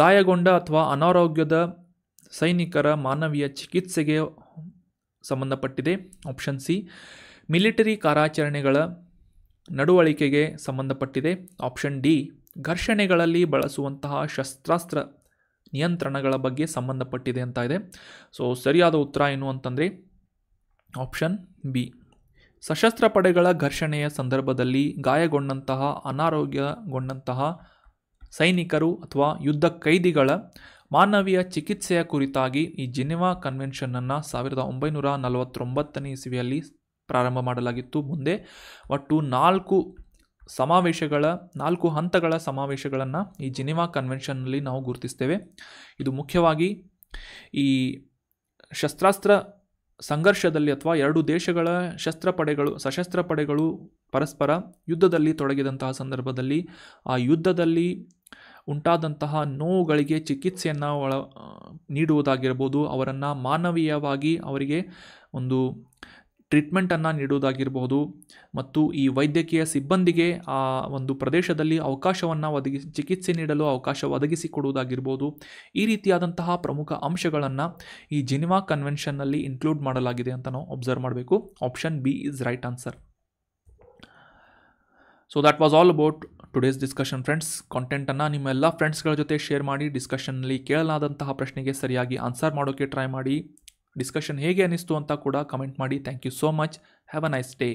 ಗಾಯಗೊಂಡ ಅಥವಾ ಅನಾರೋಗ್ಯದ ಸೈನಿಕರ ಮಾನವೀಯ ಚಿಕಿತ್ಸೆಗೆ ಸಂಬಂಧಪಟ್ಟಿದೆ ಆಪ್ಷನ್ ಸಿ ಮಿಲಿಟರಿ ಕಾರ್ಯಾಚರಣೆಗಳ ನಡವಳಿಕೆಗೆ ಸಂಬಂಧಪಟ್ಟಿದೆ ಆಪ್ಷನ್ ಡಿ ಘರ್ಷಣೆಗಳಲ್ಲಿ ಬಳಸುವಂತಹ ಶಸ್ತ್ರಾಸ್ತ್ರ ನಿಯಂತ್ರಣಗಳ ಬಗ್ಗೆ ಸಂಬಂಧಪಟ್ಟಿದೆ ಅಂತ ಇದೆ ಸೊ ಸರಿಯಾದ ಉತ್ತರ ಏನು ಅಂತಂದರೆ ಆಪ್ಷನ್ ಬಿ ಸಶಸ್ತ್ರ ಪಡೆಗಳ ಘರ್ಷಣೆಯ ಸಂದರ್ಭದಲ್ಲಿ ಗಾಯಗೊಂಡಂತಹ ಅನಾರೋಗ್ಯಗೊಂಡಂತಹ ಸೈನಿಕರು ಅಥವಾ ಯುದ್ಧ ಕೈದಿಗಳ ಮಾನವೀಯ ಚಿಕಿತ್ಸೆಯ ಕುರಿತಾಗಿ ಈ ಜಿನೆವಾ ಕನ್ವೆನ್ಷನನ್ನು ಸಾವಿರದ ಒಂಬೈನೂರ ನಲವತ್ತೊಂಬತ್ತನೇ ಇಸವಿಯಲ್ಲಿ ಪ್ರಾರಂಭ ಮಾಡಲಾಗಿತ್ತು ಮುಂದೆ ಒಟ್ಟು ನಾಲ್ಕು ಸಮಾವೇಶಗಳ ನಾಲ್ಕು ಹಂತಗಳ ಸಮಾವೇಶಗಳನ್ನು ಈ ಜಿನೆವಾ ಕನ್ವೆನ್ಷನ್ನಲ್ಲಿ ನಾವು ಗುರುತಿಸ್ತೇವೆ ಇದು ಮುಖ್ಯವಾಗಿ ಈ ಶಸ್ತ್ರಾಸ್ತ್ರ ಸಂಘರ್ಷದಲ್ಲಿ ಅಥವಾ ಎರಡು ದೇಶಗಳ ಶಸ್ತ್ರಪಡೆಗಳು ಸಶಸ್ತ್ರ ಪಡೆಗಳು ಪರಸ್ಪರ ಯುದ್ಧದಲ್ಲಿ ತೊಡಗಿದಂತಹ ಸಂದರ್ಭದಲ್ಲಿ ಆ ಯುದ್ಧದಲ್ಲಿ ಉಂಟಾದಂತಹ ನೋವುಗಳಿಗೆ ಚಿಕಿತ್ಸೆಯನ್ನು ಒಳ ನೀಡುವುದಾಗಿರ್ಬೋದು ಅವರನ್ನು ಮಾನವೀಯವಾಗಿ ಅವರಿಗೆ ಒಂದು ಟ್ರೀಟ್ಮೆಂಟನ್ನು ನೀಡುವುದಾಗಿರಬಹುದು ಮತ್ತು ಈ ವೈದ್ಯಕೀಯ ಸಿಬ್ಬಂದಿಗೆ ಆ ಒಂದು ಪ್ರದೇಶದಲ್ಲಿ ಅವಕಾಶವನ್ನು ಒದಗಿಸಿ ಚಿಕಿತ್ಸೆ ನೀಡಲು ಅವಕಾಶ ಒದಗಿಸಿಕೊಡುವುದಾಗಿರ್ಬೋದು ಈ ರೀತಿಯಾದಂತಹ ಪ್ರಮುಖ ಅಂಶಗಳನ್ನು ಈ ಜಿನಿವಾ ಕನ್ವೆನ್ಷನ್ನಲ್ಲಿ ಇನ್ಕ್ಲೂಡ್ ಮಾಡಲಾಗಿದೆ ಅಂತ ನಾವು ಅಬ್ಸರ್ವ್ ಮಾಡಬೇಕು option B is right answer so that was all about today's discussion friends ಕಾಂಟೆಂಟನ್ನು ನಿಮ್ಮ ಎಲ್ಲ ಫ್ರೆಂಡ್ಸ್ಗಳ ಜೊತೆ ಶೇರ್ ಮಾಡಿ ಡಿಸ್ಕಷನ್ನಲ್ಲಿ ಕೇಳಲಾದಂತಹ ಪ್ರಶ್ನೆಗೆ ಸರಿಯಾಗಿ ಆನ್ಸರ್ ಮಾಡೋಕ್ಕೆ ಟ್ರೈ ಮಾಡಿ ಡಿಸ್ಕಷನ್ ಹೇಗೆ ಅನ್ನಿಸ್ತು ಅಂತ ಕೂಡ ಕಮೆಂಟ್ ಮಾಡಿ thank you so much have a nice day